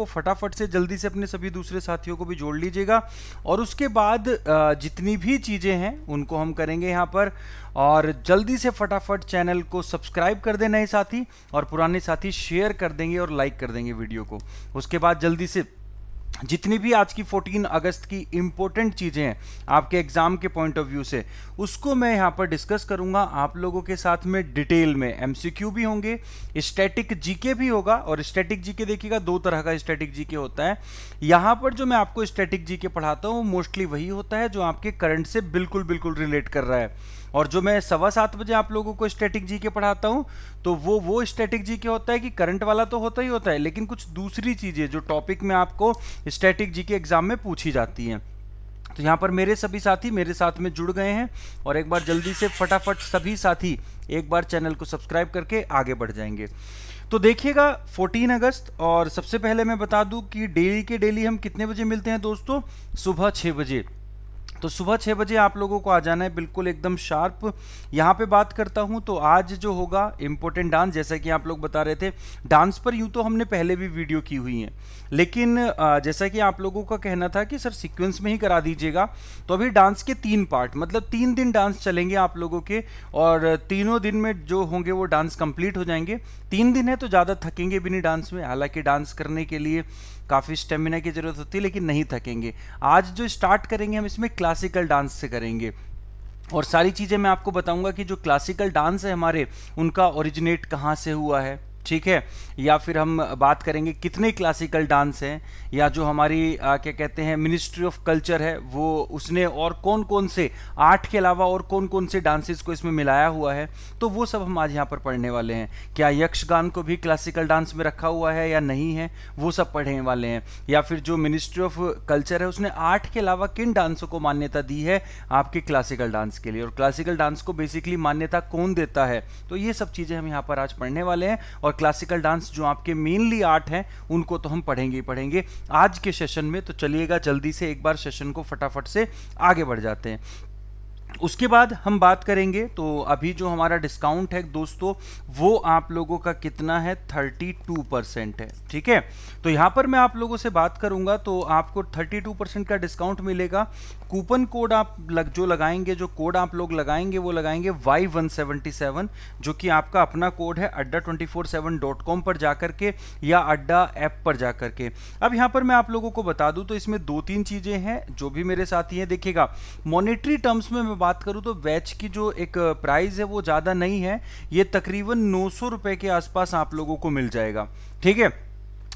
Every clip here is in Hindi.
को फटाफट से जल्दी से अपने सभी दूसरे साथियों को भी जोड़ लीजिएगा और उसके बाद जितनी भी चीज़ें हैं उनको हम करेंगे यहाँ पर और जल्दी से फटाफट चैनल को सब्सक्राइब कर दें नए साथी और पुराने साथी शेयर कर देंगे और लाइक कर देंगे वीडियो को उसके बाद जल्दी से जितनी भी आज की 14 अगस्त की इम्पोर्टेंट चीज़ें हैं आपके एग्ज़ाम के पॉइंट ऑफ व्यू से उसको मैं यहाँ पर डिस्कस करूँगा आप लोगों के साथ में डिटेल में एम भी होंगे स्टैटिक जीके भी होगा और स्टैटिक जीके देखिएगा दो तरह का स्टैटिक जीके होता है यहाँ पर जो मैं आपको स्टैटिक जीके पढ़ाता हूँ मोस्टली वही होता है जो आपके करंट से बिल्कुल बिल्कुल रिलेट कर रहा है और जो मैं सवा सात बजे आप लोगों को स्टैटिक जी के पढ़ाता हूँ तो वो वो स्टैटिक जी के होता है कि करंट वाला तो होता ही होता है लेकिन कुछ दूसरी चीज़ें जो टॉपिक में आपको स्टैटिक जी के एग्ज़ाम में पूछी जाती हैं तो यहाँ पर मेरे सभी साथी मेरे साथ में जुड़ गए हैं और एक बार जल्दी से फटाफट सभी साथी एक बार चैनल को सब्सक्राइब करके आगे बढ़ जाएंगे तो देखिएगा 14 अगस्त और सबसे पहले मैं बता दूं कि डेली के डेली हम कितने बजे मिलते हैं दोस्तों सुबह छः बजे तो सुबह छः बजे आप लोगों को आ जाना है बिल्कुल एकदम शार्प यहाँ पे बात करता हूँ तो आज जो होगा इम्पोर्टेंट डांस जैसा कि आप लोग बता रहे थे डांस पर यूँ तो हमने पहले भी वीडियो की हुई है लेकिन जैसा कि आप लोगों का कहना था कि सर सिक्वेंस में ही करा दीजिएगा तो अभी डांस के तीन पार्ट मतलब तीन दिन डांस चलेंगे आप लोगों के और तीनों दिन में जो होंगे वो डांस कंप्लीट हो जाएंगे तीन दिन है तो ज़्यादा थकेंगे भी नहीं डांस में हालांकि डांस करने के लिए काफ़ी स्टेमिना की ज़रूरत होती है लेकिन नहीं थकेंगे आज जो स्टार्ट करेंगे हम इसमें क्लासिकल डांस से करेंगे और सारी चीज़ें मैं आपको बताऊंगा कि जो क्लासिकल डांस है हमारे उनका ओरिजिनेट कहाँ से हुआ है ठीक है या फिर हम बात करेंगे कितने क्लासिकल डांस हैं या जो हमारी आ, क्या कहते हैं मिनिस्ट्री ऑफ कल्चर है वो उसने और कौन कौन से आर्ट के अलावा और कौन कौन से डांसेस को इसमें मिलाया हुआ है तो वो सब हम आज यहाँ पर पढ़ने वाले हैं क्या यक्षगान को भी क्लासिकल डांस में रखा हुआ है या नहीं है वो सब पढ़ने वाले हैं या फिर जो मिनिस्ट्री ऑफ कल्चर है उसने आर्ट के अलावा किन डांसों को मान्यता दी है आपके क्लासिकल डांस के लिए और क्लासिकल डांस को बेसिकली मान्यता कौन देता है तो ये सब चीज़ें हम यहाँ पर आज पढ़ने वाले हैं और क्लासिकल डांस जो आपके मेनली आर्ट हैं उनको तो हम पढ़ेंगे ही पढ़ेंगे आज के सेशन में तो चलिएगा जल्दी से एक बार सेशन को फटाफट से आगे बढ़ जाते हैं उसके बाद हम बात करेंगे तो अभी जो हमारा डिस्काउंट है दोस्तों वो आप लोगों का कितना है 32 परसेंट है ठीक है तो यहाँ पर मैं आप लोगों से बात करूँगा तो आपको 32 परसेंट का डिस्काउंट मिलेगा कूपन कोड आप लग जो लगाएंगे जो कोड आप लोग लगाएंगे वो लगाएंगे वाई वन सेवन जो कि आपका अपना कोड है Adda twenty four seven dot com पर जा के या अड्डा ऐप पर जा के अब यहाँ पर मैं आप लोगों को बता दूँ तो इसमें दो तीन चीज़ें हैं जो भी मेरे साथी हैं देखिएगा मॉनिटरी टर्म्स में मैं बात करूँ तो वैच की जो एक प्राइस है वो ज़्यादा नहीं है ये तकरीबन नौ सौ के आसपास आप लोगों को मिल जाएगा ठीक है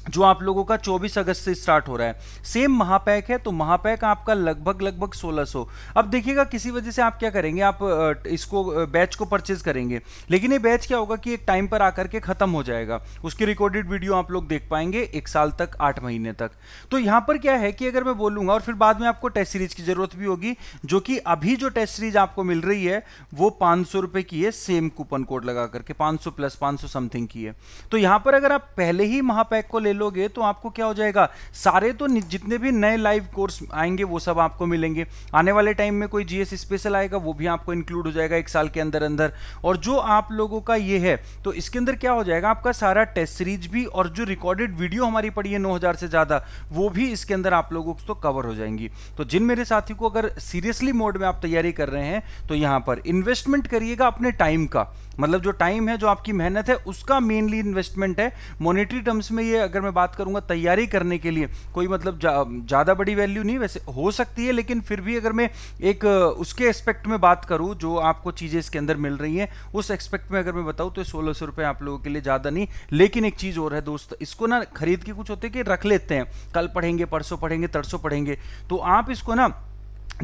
जो आप लोगों का 24 अगस्त से स्टार्ट हो रहा है सेम महापैक है तो महापैक आपका लगभग लगभग 1600 अब देखिएगा किसी वजह से आप क्या करेंगे आप इसको बैच को परचेज करेंगे लेकिन ये बैच क्या होगा कि एक टाइम पर आकर के ख़त्म हो जाएगा उसकी रिकॉर्डेड वीडियो आप लोग देख पाएंगे एक साल तक आठ महीने तक तो यहां पर क्या है कि अगर मैं बोलूंगा और फिर बाद में आपको टेस्ट सीरीज की ज़रूरत भी होगी जो कि अभी जो टेस्ट सीरीज आपको मिल रही है वो पांच रुपए की है सेम कूपन कोड लगा करके पांच प्लस पांच समथिंग की है तो यहां पर अगर आप पहले ही महापैक को ले ले लोगे तो आपको क्या हो जाएगा सारे तो जितने भी नए लाइव कोर्स आएंगे वो सब आपको मिलेंगे आने वाले टाइम में कोई जीएस स्पेशल आएगा वो भी आपको इंक्लूड हो जाएगा एक साल के अंदर अंदर और जो आप लोगों का ये है तो इसके अंदर क्या हो जाएगा आपका सारा टेस्ट सीरीज भी और जो रिकॉर्डेड वीडियो हमारी पड़ी है नौ से ज़्यादा वो भी इसके अंदर आप लोगों को तो कवर हो जाएंगी तो जिन मेरे साथी को अगर सीरियसली मोड में आप तैयारी कर रहे हैं तो यहां पर इन्वेस्टमेंट करिएगा अपने टाइम का मतलब जो टाइम है जो आपकी मेहनत है उसका मेनली इन्वेस्टमेंट है मॉनेटरी टर्म्स में ये अगर मैं बात करूंगा तैयारी करने के लिए कोई मतलब ज़्यादा जा, बड़ी वैल्यू नहीं वैसे हो सकती है लेकिन फिर भी अगर मैं एक उसके एस्पेक्ट में बात करूँ जो आपको चीज़ें इसके अंदर मिल रही हैं उस एक्सपेक्ट में अगर मैं बताऊँ तो सोलह सौ आप लोगों के लिए ज़्यादा नहीं लेकिन एक चीज़ और है दोस्त इसको ना खरीद के कुछ होते कि रख लेते हैं कल पढ़ेंगे परसों पढ़ेंगे तरसों पढ़ेंगे तो आप इसको ना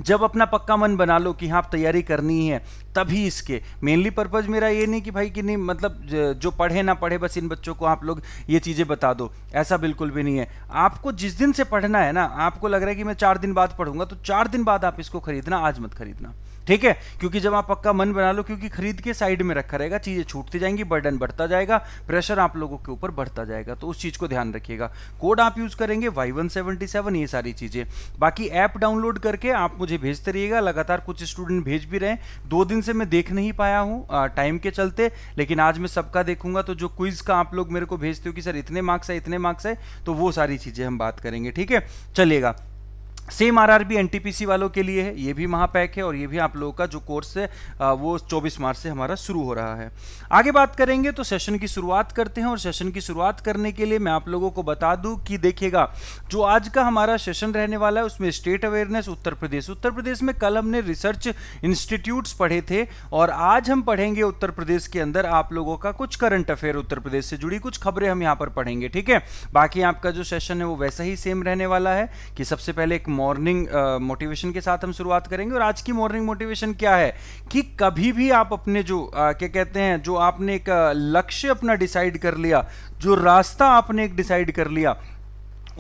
जब अपना पक्का मन बना लो कि हाँ आप तैयारी करनी है तभी इसके मेनली पर्पज़ मेरा ये नहीं कि भाई कि नहीं मतलब जो पढ़े ना पढ़े बस इन बच्चों को आप लोग ये चीज़ें बता दो ऐसा बिल्कुल भी नहीं है आपको जिस दिन से पढ़ना है ना आपको लग रहा है कि मैं चार दिन बाद पढ़ूंगा तो चार दिन बाद आप इसको खरीदना आज मत खरीदना ठीक है क्योंकि जब आप पक्का मन बना लो क्योंकि खरीद के साइड में रखा रहेगा चीज़ें छूटती जाएंगी बर्डन बढ़ता जाएगा प्रेशर आप लोगों के ऊपर बढ़ता जाएगा तो उस चीज़ को ध्यान रखिएगा कोड आप यूज़ करेंगे वाई वन सेवेंटी सेवन ये सारी चीज़ें बाकी ऐप डाउनलोड करके आप मुझे भेजते रहिएगा लगातार कुछ स्टूडेंट भेज भी रहे हैं दो दिन से मैं देख नहीं पाया हूँ टाइम के चलते लेकिन आज मैं सबका देखूंगा तो जो क्विज़ का आप लोग मेरे को भेजते हो कि सर इतने मार्क्स है इतने मार्क्स है तो वो सारी चीज़ें हम बात करेंगे ठीक है चलिएगा सेम आरआरबी एनटीपीसी वालों के लिए है ये भी महापैक है और ये भी आप लोगों का जो कोर्स है वो 24 मार्च से हमारा शुरू हो रहा है आगे बात करेंगे तो सेशन की शुरुआत करते हैं और सेशन की शुरुआत करने के लिए मैं आप लोगों को बता दूं कि देखिएगा जो आज का हमारा सेशन रहने वाला है उसमें स्टेट अवेयरनेस उत्तर प्रदेश उत्तर प्रदेश में कल हमने रिसर्च इंस्टीट्यूट्स पढ़े थे और आज हम पढ़ेंगे उत्तर प्रदेश के अंदर आप लोगों का कुछ करंट अफेयर उत्तर प्रदेश से जुड़ी कुछ खबरें हम यहाँ पर पढ़ेंगे ठीक है बाकी आपका जो सेशन है वो वैसा ही सेम रहने वाला है कि सबसे पहले एक मॉर्निंग मोटिवेशन uh, के साथ हम शुरुआत करेंगे और आज की मॉर्निंग मोटिवेशन क्या है कि कभी भी आप अपने जो आ, uh, क्या कहते हैं जो आपने एक uh, लक्ष्य अपना डिसाइड कर लिया जो रास्ता आपने एक डिसाइड कर लिया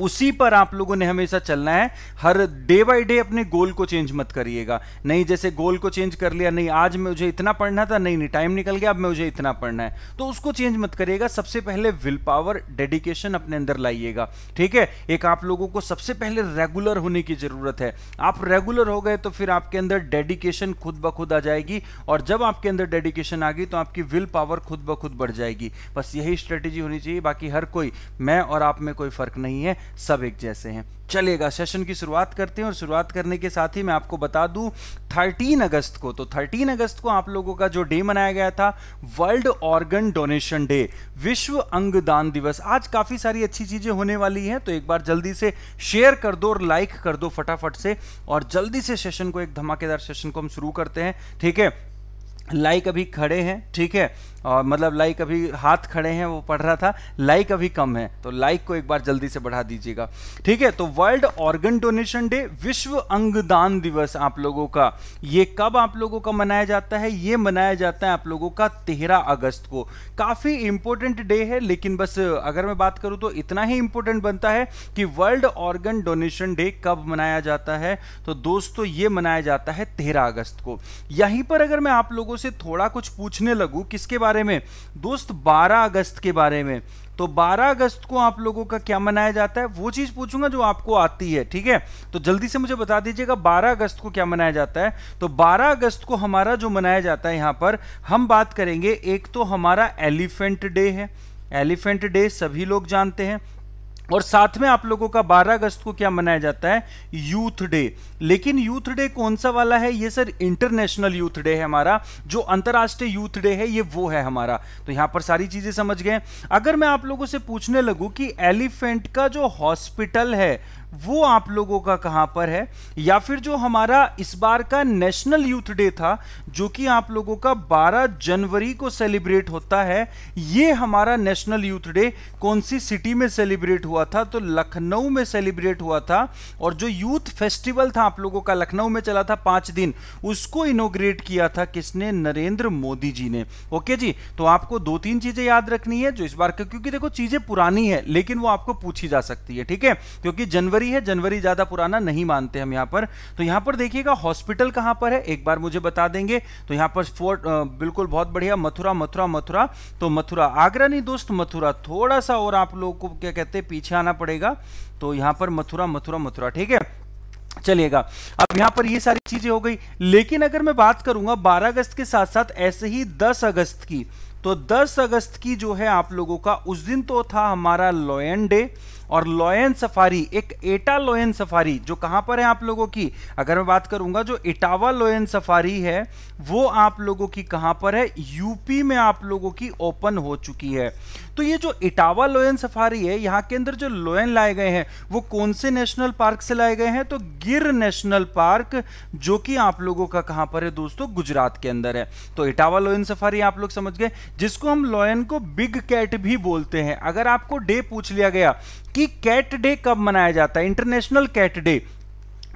उसी पर आप लोगों ने हमेशा चलना है हर डे बाय डे अपने गोल को चेंज मत करिएगा नहीं जैसे गोल को चेंज कर लिया नहीं आज मुझे इतना पढ़ना था नहीं नहीं टाइम निकल गया अब मैं मुझे इतना पढ़ना है तो उसको चेंज मत करिएगा सबसे पहले विल पावर डेडिकेशन अपने अंदर लाइएगा ठीक है एक आप लोगों को सबसे पहले रेगुलर होने की ज़रूरत है आप रेगुलर हो गए तो फिर आपके अंदर डेडिकेशन खुद ब खुद आ जाएगी और जब आपके अंदर डेडिकेशन आ गई तो आपकी विल पावर खुद ब खुद बढ़ जाएगी बस यही स्ट्रेटेजी होनी चाहिए बाकी हर कोई मैं और आप में कोई फ़र्क नहीं है सब एक जैसे हैं चलेगा सेशन की शुरुआत करते हैं और शुरुआत करने के साथ ही मैं आपको बता दूं थर्टीन अगस्त को तो थर्टीन अगस्त को आप लोगों का जो डे मनाया गया था वर्ल्ड ऑर्गन डोनेशन डे विश्व अंग दान दिवस आज काफ़ी सारी अच्छी चीज़ें होने वाली हैं तो एक बार जल्दी से शेयर कर दो और लाइक कर दो फटाफट से और जल्दी से सेशन को एक धमाकेदार सेशन को हम शुरू करते हैं ठीक है लाइक अभी खड़े हैं ठीक है और मतलब लाइक अभी हाथ खड़े हैं वो पढ़ रहा था लाइक अभी कम है तो लाइक को एक बार जल्दी से बढ़ा दीजिएगा ठीक है तो वर्ल्ड ऑर्गन डोनेशन डे विश्व अंगदान दिवस आप लोगों का ये कब आप लोगों का मनाया जाता है ये मनाया जाता है आप लोगों का तेरह अगस्त को काफ़ी इंपॉर्टेंट डे है लेकिन बस अगर मैं बात करूं तो इतना ही इंपॉर्टेंट बनता है कि वर्ल्ड ऑर्गन डोनेशन डे कब मनाया जाता है तो दोस्तों ये मनाया जाता है तेरह अगस्त को यहीं पर अगर मैं आप लोगों से थोड़ा कुछ पूछने लगू किसके बारे बारे में दोस्त 12 अगस्त के बारे में तो 12 अगस्त को आप लोगों का क्या मनाया जाता है वो चीज़ पूछूंगा जो आपको आती है ठीक है तो जल्दी से मुझे बता दीजिएगा 12 अगस्त को क्या मनाया जाता है तो 12 अगस्त को हमारा जो मनाया जाता है यहां पर हम बात करेंगे एक तो हमारा एलिफेंट डे है एलिफेंट डे सभी लोग जानते हैं और साथ में आप लोगों का 12 अगस्त को क्या मनाया जाता है यूथ डे लेकिन यूथ डे कौन सा वाला है ये सर इंटरनेशनल यूथ डे है हमारा जो अंतर्राष्ट्रीय यूथ डे है ये वो है हमारा तो यहां पर सारी चीज़ें समझ गए अगर मैं आप लोगों से पूछने लगू कि एलिफेंट का जो हॉस्पिटल है वो आप लोगों का कहां पर है या फिर जो हमारा इस बार का नेशनल यूथ डे था जो कि आप लोगों का 12 जनवरी को सेलिब्रेट होता है ये हमारा नेशनल यूथ डे कौन सी सिटी में सेलिब्रेट हुआ था तो लखनऊ में सेलिब्रेट हुआ था और जो यूथ फेस्टिवल था आप लोगों का लखनऊ में चला था पांच दिन उसको इनोग्रेट किया था किसने नरेंद्र मोदी जी ने ओके जी तो आपको दो तीन चीज़ें याद रखनी है जो इस बार का क्योंकि देखो चीज़ें पुरानी है लेकिन वो आपको पूछी जा सकती है ठीक है क्योंकि जनवरी जनवरी है जनवरी ज्यादा पुराना नहीं मानते हम यहाँ पर तो यहाँ पर देखिएगा हॉस्पिटल कहाँ पर है एक बार मुझे बता देंगे तो यहाँ पर फोर्ट बिल्कुल बहुत बढ़िया मथुरा मथुरा मथुरा तो मथुरा आगरा नहीं दोस्त मथुरा थोड़ा सा और आप लोगों को क्या कहते हैं पीछे आना पड़ेगा तो यहाँ पर मथुरा मथुरा मथुरा ठीक है चलेगा अब यहां पर ये सारी चीजें हो गई लेकिन अगर मैं बात करूंगा 12 अगस्त के साथ साथ ऐसे ही 10 अगस्त की तो 10 अगस्त की जो है आप लोगों का उस दिन तो था हमारा लॉयन डे और लॉयन सफारी एक एटा लॉयन सफारी जो कहां पर है आप लोगों की अगर मैं बात करूंगा जो इटावा लॉयन सफारी है वो आप लोगों की कहां पर है यूपी में आप लोगों की ओपन हो चुकी है तो ये जो इटावा लोयन सफारी है यहाँ के अंदर जो लोयन लाए गए हैं वो कौन से नेशनल पार्क से लाए गए हैं तो गिर नेशनल पार्क जो कि आप लोगों का कहाँ पर है दोस्तों गुजरात के अंदर है तो इटावा लोयन सफारी आप लोग समझ गए जिसको हम लोयन को बिग कैट भी बोलते हैं अगर आपको डे पूछ लिया गया कि कैट डे कब मनाया जाता है इंटरनेशनल कैट डे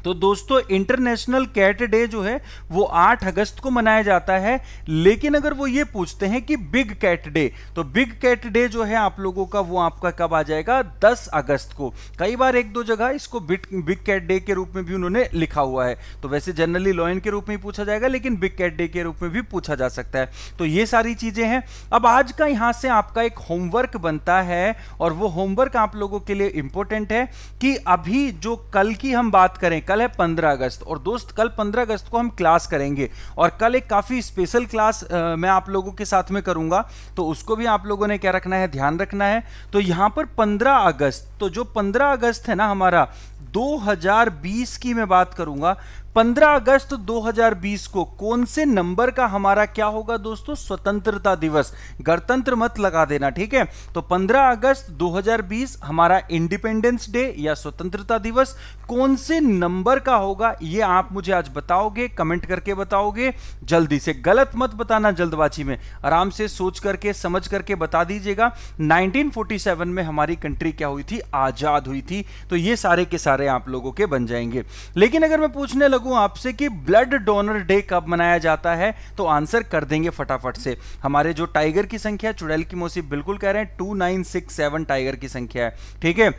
तो दोस्तों इंटरनेशनल कैट डे जो है वो 8 अगस्त को मनाया जाता है लेकिन अगर वो ये पूछते हैं कि बिग कैट डे तो बिग कैट डे जो है आप लोगों का वो आपका कब आ जाएगा 10 अगस्त को कई बार एक दो जगह इसको बिट बिग कैट डे के रूप में भी उन्होंने लिखा हुआ है तो वैसे जनरली लॉयन के रूप में पूछा जाएगा लेकिन बिग कैट डे के रूप में भी पूछा जा सकता है तो ये सारी चीज़ें हैं अब आज का यहाँ से आपका एक होमवर्क बनता है और वो होमवर्क आप लोगों के लिए इंपॉर्टेंट है कि अभी जो कल की हम बात करें कल है 15 अगस्त और दोस्त कल 15 अगस्त को हम क्लास करेंगे और कल एक काफ़ी स्पेशल क्लास आ, मैं आप लोगों के साथ में करूंगा तो उसको भी आप लोगों ने क्या रखना है ध्यान रखना है तो यहाँ पर पंद्रह अगस्त तो जो पंद्रह अगस्त है ना हमारा 2020 की मैं बात करूंगा 15 अगस्त 2020 को कौन से नंबर का हमारा क्या होगा दोस्तों स्वतंत्रता दिवस गणतंत्र मत लगा देना ठीक है तो 15 अगस्त 2020 हमारा इंडिपेंडेंस डे या स्वतंत्रता दिवस कौन से नंबर का होगा ये आप मुझे आज बताओगे कमेंट करके बताओगे जल्दी से गलत मत बताना जल्दबाजी में आराम से सोच करके समझ करके बता दीजिएगा नाइनटीन में हमारी कंट्री क्या हुई थी आजाद हुई थी तो ये सारे के सारे सारे आप लोगों के बन जाएंगे लेकिन अगर मैं पूछने लगूँ आपसे कि ब्लड डोनर डे कब मनाया जाता है तो आंसर कर देंगे फटाफट से हमारे जो टाइगर की संख्या चुड़ैल की मौसी बिल्कुल कह रहे हैं two nine six seven tiger की संख्या है ठीक है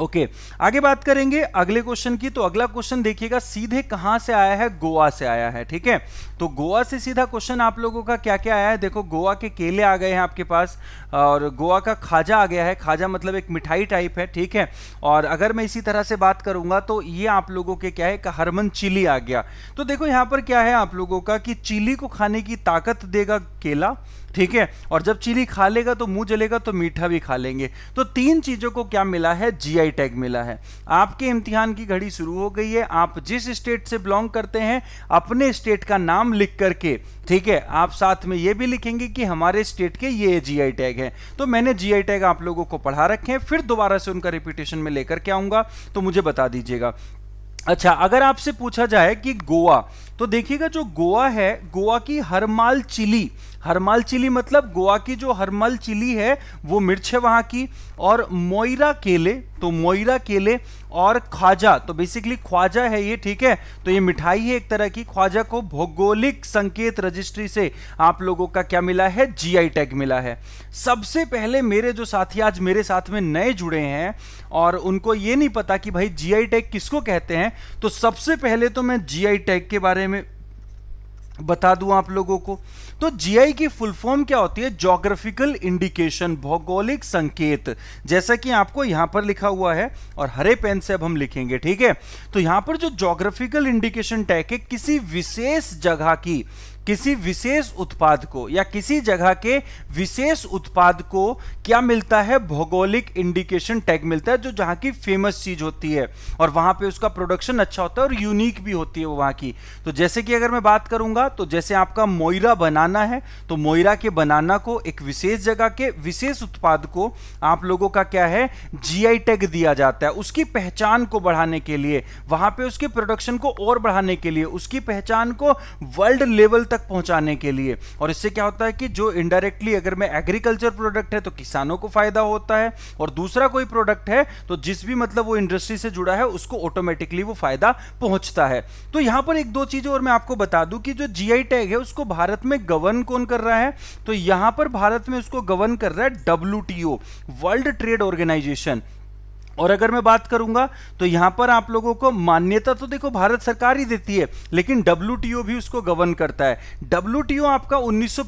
ओके okay. आगे बात करेंगे अगले क्वेश्चन की तो अगला क्वेश्चन देखिएगा सीधे कहां से आया है गोवा से आया है ठीक है तो गोवा से सीधा क्वेश्चन आप लोगों का क्या क्या आया है देखो गोवा के केले आ गए हैं आपके पास और गोवा का खाजा आ गया है खाजा मतलब एक मिठाई टाइप है ठीक है और अगर मैं इसी तरह से बात करूंगा तो ये आप लोगों के क्या है का हरमन चिली आ गया तो देखो यहां पर क्या है आप लोगों का कि चिली को खाने की ताकत देगा केला ठीक है और जब चीनी खा लेगा तो मुंह जलेगा तो मीठा भी खा लेंगे तो तीन चीज़ों को क्या मिला है जीआई टैग मिला है आपके इम्तिहान की घड़ी शुरू हो गई है आप जिस स्टेट से बिलोंग करते हैं अपने स्टेट का नाम लिख करके ठीक है आप साथ में ये भी लिखेंगे कि हमारे स्टेट के ये जीआई टैग है तो मैंने जीआई टैग आप लोगों को पढ़ा रखे हैं फिर दोबारा से उनका रिपीटेशन में लेकर के आऊंगा तो मुझे बता दीजिएगा अच्छा अगर आपसे पूछा जाए कि गोवा तो देखिएगा जो गोवा है गोवा की हरमाल चिली हरमाल चिली मतलब गोवा की जो हरमाल चिली है वो मिर्च है वहाँ की और मोइरा केले तो मोइरा केले और ख्वाजा तो बेसिकली ख्वाजा है ये ठीक है तो ये मिठाई है एक तरह की ख्वाजा को भौगोलिक संकेत रजिस्ट्री से आप लोगों का क्या मिला है जीआई टैग मिला है सबसे पहले मेरे जो साथी आज मेरे साथ में नए जुड़े हैं और उनको ये नहीं पता कि भाई जीआई टैग किसको कहते हैं तो सबसे पहले तो मैं जीआई टैग के बारे में बता दूं आप लोगों को तो जीआई की फुल फॉर्म क्या होती है जोग्राफिकल इंडिकेशन भौगोलिक संकेत जैसा कि आपको यहां पर लिखा हुआ है और हरे पेन से अब हम लिखेंगे ठीक है तो यहां पर जो जोग्राफिकल इंडिकेशन टैग है किसी विशेष जगह की किसी विशेष उत्पाद को या किसी जगह के विशेष उत्पाद को क्या मिलता है भौगोलिक इंडिकेशन टैग मिलता है जो जहाँ की फेमस चीज होती है और वहाँ पे उसका प्रोडक्शन अच्छा होता है और यूनिक भी होती है वो वहाँ की तो जैसे कि अगर मैं बात करूँगा तो जैसे आपका मोयरा बनाना है तो मोयरा के बनाना को एक विशेष जगह के विशेष उत्पाद को आप लोगों का क्या है जी टैग दिया जाता है उसकी पहचान को बढ़ाने के लिए वहाँ पर उसके प्रोडक्शन को और बढ़ाने के लिए उसकी पहचान को वर्ल्ड लेवल तक तक पहुंचाने के लिए और इससे क्या होता है कि जो इनडायरेक्टली अगर मैं एग्रीकल्चर प्रोडक्ट है तो किसानों को फायदा होता है और दूसरा कोई प्रोडक्ट है तो जिस भी मतलब वो इंडस्ट्री से जुड़ा है उसको ऑटोमेटिकली वो फायदा पहुंचता है तो यहां पर एक दो चीजें और मैं आपको बता दूं कि जो जीआई टैग है उसको भारत में गवर्न कौन कर रहा है तो यहां पर भारत में उसको गवर्न कर रहा है डब्ल्यू वर्ल्ड ट्रेड ऑर्गेनाइजेशन और अगर मैं बात करूंगा तो यहां पर आप लोगों को मान्यता तो देखो भारत सरकार ही देती है लेकिन डब्ल्यू भी उसको गवर्न करता है डब्ल्यू आपका उन्नीस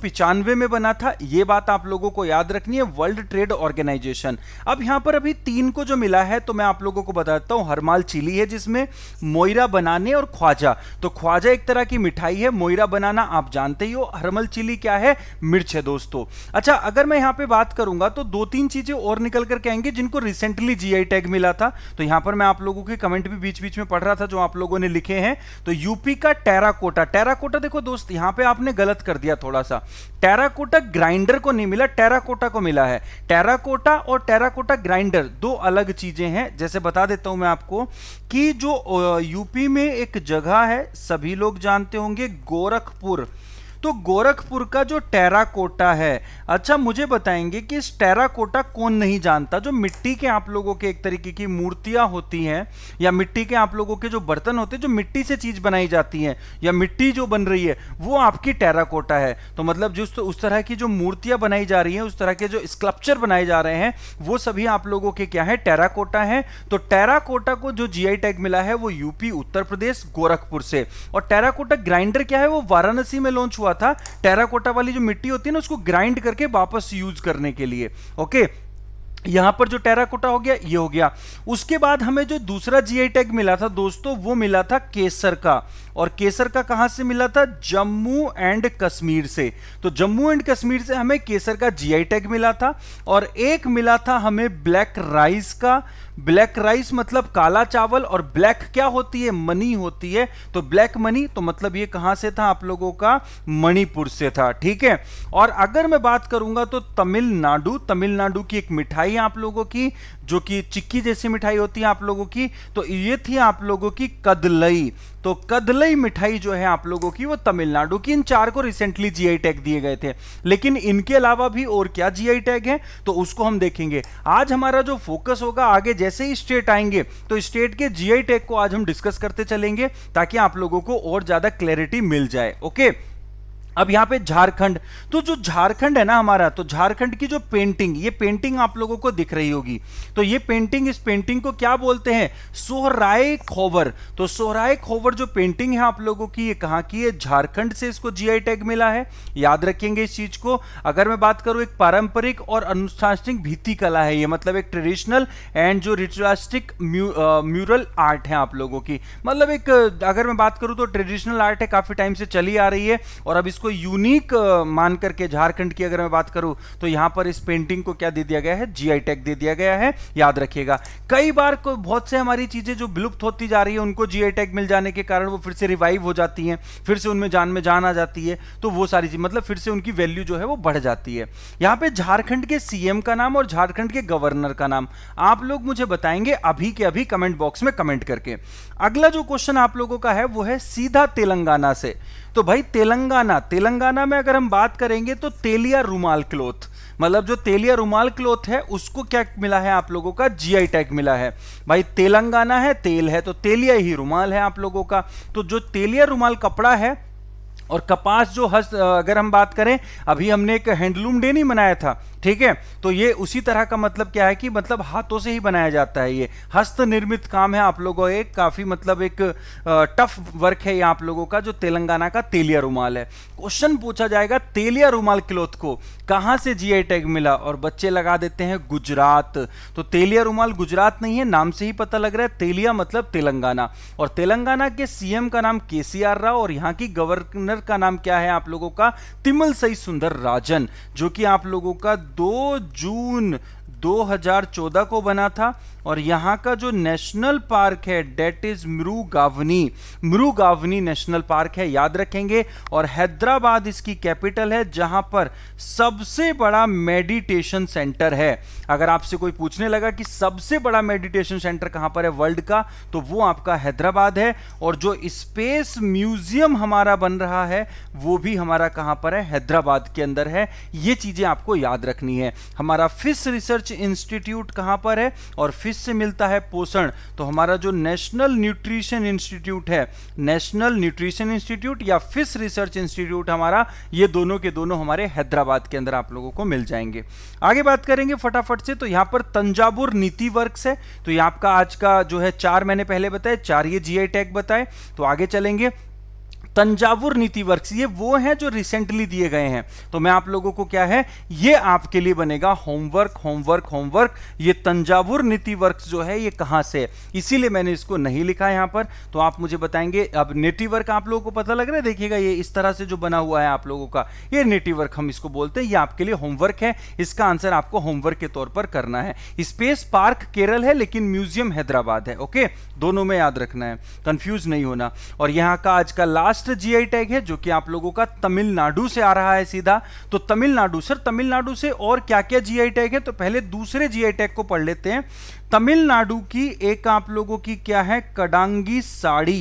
में बना था यह बात आप लोगों को याद रखनी है वर्ल्ड ट्रेड ऑर्गेनाइजेशन अब यहां पर अभी तीन को जो मिला है तो मैं आप लोगों को बताता हूं हरमाल चिली है जिसमें मोयरा बनाने और ख्वाजा तो ख्वाजा एक तरह की मिठाई है मोयरा बनाना आप जानते ही हो हरमल चिली क्या है मिर्च है दोस्तों अच्छा अगर मैं यहां पर बात करूंगा तो दो तीन चीजें और निकल कर कहेंगे जिनको रिसेंटली जी टैग मिला था तो यहां पर मैं आप लोगों के कमेंट भी बीच बीच में पढ़ रहा था जो आप लोगों ने लिखे हैं तो यूपी का टेराकोटा टेराकोटा देखो दोस्त यहां पे आपने गलत कर दिया थोड़ा सा टेराकोटा ग्राइंडर को नहीं मिला टेराकोटा को मिला है टेराकोटा और टेराकोटा ग्राइंडर दो अलग चीजें हैं जैसे बता देता हूं मैं आपको कि जो यूपी में एक जगह है सभी लोग जानते होंगे गोरखपुर तो गोरखपुर का जो टेराकोटा है अच्छा मुझे बताएंगे कि इस टेराकोटा कौन नहीं जानता जो मिट्टी के आप लोगों के एक तरीके की मूर्तियां होती हैं या मिट्टी के आप लोगों के जो बर्तन होते हैं जो मिट्टी से चीज बनाई जाती है या मिट्टी जो बन रही है वो आपकी टेराकोटा है तो मतलब जिस तो उस तरह की जो मूर्तियां बनाई जा रही है उस तरह के जो स्कल्पचर बनाए जा रहे हैं वो सभी आप लोगों के क्या है टेराकोटा है तो टेराकोटा को जो जी टैग मिला है वो यूपी उत्तर प्रदेश गोरखपुर से और टेराकोटा ग्राइंडर क्या है वो वाराणसी में लॉन्च हुआ हुआ था टेराकोटा वाली जो मिट्टी होती है ना उसको ग्राइंड करके वापस यूज करने के लिए ओके यहां पर जो टेराकोटा हो गया ये हो गया उसके बाद हमें जो दूसरा जीआई टैग मिला था दोस्तों वो मिला था केसर का और केसर का कहां से मिला था जम्मू एंड कश्मीर से तो जम्मू एंड कश्मीर से हमें केसर का जीआई टैग मिला था और एक मिला था हमें ब्लैक राइस का ब्लैक राइस मतलब काला चावल और ब्लैक क्या होती है मनी होती है तो ब्लैक मनी तो मतलब ये कहां से था आप लोगों का मणिपुर से था ठीक है और अगर मैं बात करूंगा तो तमिलनाडु तमिलनाडु की एक मिठाई आप लोगों की जो कि चिक्की जैसी मिठाई होती है आप लोगों की तो ये थी आप लोगों की कदलई तो कदलई मिठाई जो है आप लोगों की वो तमिलनाडु की इन चार को रिसेंटली जीआई टैग दिए गए थे लेकिन इनके अलावा भी और क्या जीआई टैग है तो उसको हम देखेंगे आज हमारा जो फोकस होगा आगे जैसे ही स्टेट आएंगे तो स्टेट के जीआई टैग को आज हम डिस्कस करते चलेंगे ताकि आप लोगों को और ज्यादा क्लैरिटी मिल जाए ओके अब यहाँ पे झारखंड तो जो झारखंड है ना हमारा तो झारखंड की जो पेंटिंग ये पेंटिंग आप लोगों को दिख रही होगी तो ये पेंटिंग इस पेंटिंग को क्या बोलते हैं सोहराय खोवर तो सोहराय खोवर जो पेंटिंग है आप लोगों की ये कहाँ की है झारखंड से इसको जीआई टैग मिला है याद रखेंगे इस चीज को अगर मैं बात करूँ एक पारंपरिक और अनुशासनिक भीति कला है ये मतलब एक ट्रेडिशनल एंड जो रिचुअलिस्टिक म्यूरल आर्ट है आप लोगों की मतलब एक अगर मैं बात करूँ तो ट्रेडिशनल आर्ट है काफी टाइम से चली आ रही है और अब इसको इसको यूनिक मान करके झारखंड की अगर मैं बात करूं तो यहां पर इस पेंटिंग को क्या दे दिया गया है जीआई टैग दे दिया गया है याद रखिएगा कई बार को बहुत से हमारी चीजें जो विलुप्त होती जा रही है उनको जीआई टैग मिल जाने के कारण वो फिर से रिवाइव हो जाती है फिर से उनमें जान में जान आ जाती है तो वो सारी चीज मतलब फिर से उनकी वैल्यू जो है वो बढ़ जाती है यहां पर झारखंड के सीएम का नाम और झारखंड के गवर्नर का नाम आप लोग मुझे बताएंगे अभी के अभी कमेंट बॉक्स में कमेंट करके अगला जो क्वेश्चन आप लोगों का है वो है सीधा तेलंगाना से तो भाई तेलंगाना तेलंगाना में अगर हम बात करेंगे तो तेलिया रुमाल क्लोथ मतलब जो तेलिया रुमाल क्लोथ है उसको क्या मिला है आप लोगों का जीआई टैग मिला है भाई तेलंगाना है तेल है तो तेलिया ही रुमाल है आप लोगों का तो जो तेलिया रुमाल कपड़ा है और कपास जो हस्त अगर हम बात करें अभी हमने एक हैंडलूम डे नहीं मनाया था ठीक है तो ये उसी तरह का मतलब क्या है कि मतलब हाथों से ही बनाया जाता है ये हस्त निर्मित काम है आप लोगों एक काफ़ी मतलब एक टफ वर्क है ये आप लोगों का जो तेलंगाना का तेलिया रुमाल है क्वेश्चन पूछा जाएगा तेलिया रुमाल क्लोथ को कहाँ से जी टैग मिला और बच्चे लगा देते हैं गुजरात तो तेलिया रुमाल गुजरात नहीं है नाम से ही पता लग रहा है तेलिया मतलब तेलंगाना और तेलंगाना के सीएम का नाम के राव और यहाँ की गवर्नर पार्टनर का नाम क्या है आप लोगों का तिमल सई सुंदर राजन जो कि आप लोगों का 2 जून 2014 को बना था और यहाँ का जो नेशनल पार्क है that is Mrugavani Mrugavani national park है याद रखेंगे और हैदराबाद इसकी कैपिटल है जहाँ पर सबसे बड़ा मेडिटेशन सेंटर है अगर आपसे कोई पूछने लगा कि सबसे बड़ा मेडिटेशन सेंटर कहाँ पर है वर्ल्ड का तो वो आपका हैदराबाद है और जो स्पेस म्यूजियम हमारा बन रहा है वो भी हमारा कहाँ पर है हैदराबाद के अंदर है ये चीज़ें आपको याद रखनी है हमारा फिश रिसर्च इंस्टीट्यूट कहाँ पर है और फिश से मिलता है पोषण तो हमारा जो नेशनल न्यूट्रिशन इंस्टीट्यूट है नेशनल न्यूट्रिशन इंस्टीट्यूट या फिश रिसर्च इंस्टीट्यूट हमारा ये दोनों के दोनों हमारे हैदराबाद के अंदर आप लोगों को मिल जाएंगे आगे बात करेंगे फटाफट से तो यहाँ पर तंजाबुर नीति वर्क है तो ये आपका आज का जो है चार मैंने पहले बताया चार ये जीआई टैग बताए तो आगे चलेंगे तंजावुर नीति वर्क्स ये वो है जो रिसेंटली दिए गए हैं तो मैं आप लोगों को क्या है ये आपके लिए बनेगा होमवर्क होमवर्क होमवर्क ये तंजावुर नीति वर्क जो है ये कहां से इसीलिए मैंने इसको नहीं लिखा यहां पर तो आप मुझे बताएंगे अब नेटिवर्क आप लोगों को पता लग रहा है देखिएगा ये इस तरह से जो बना हुआ है आप लोगों का ये नेटिवर्क हम इसको बोलते हैं ये आपके लिए होमवर्क है इसका आंसर आपको होमवर्क के तौर पर करना है स्पेस पार्क केरल है लेकिन म्यूजियम हैदराबाद है ओके दोनों में याद रखना है कंफ्यूज नहीं होना और यहाँ का आज का लास्ट लास्ट जीआई टैग है जो कि आप लोगों का तमिलनाडु से आ रहा है सीधा तो तमिलनाडु सर तमिलनाडु से और क्या क्या जीआई टैग है तो पहले दूसरे जीआई टैग को पढ़ लेते हैं तमिलनाडु की एक आप लोगों की क्या है कडांगी साड़ी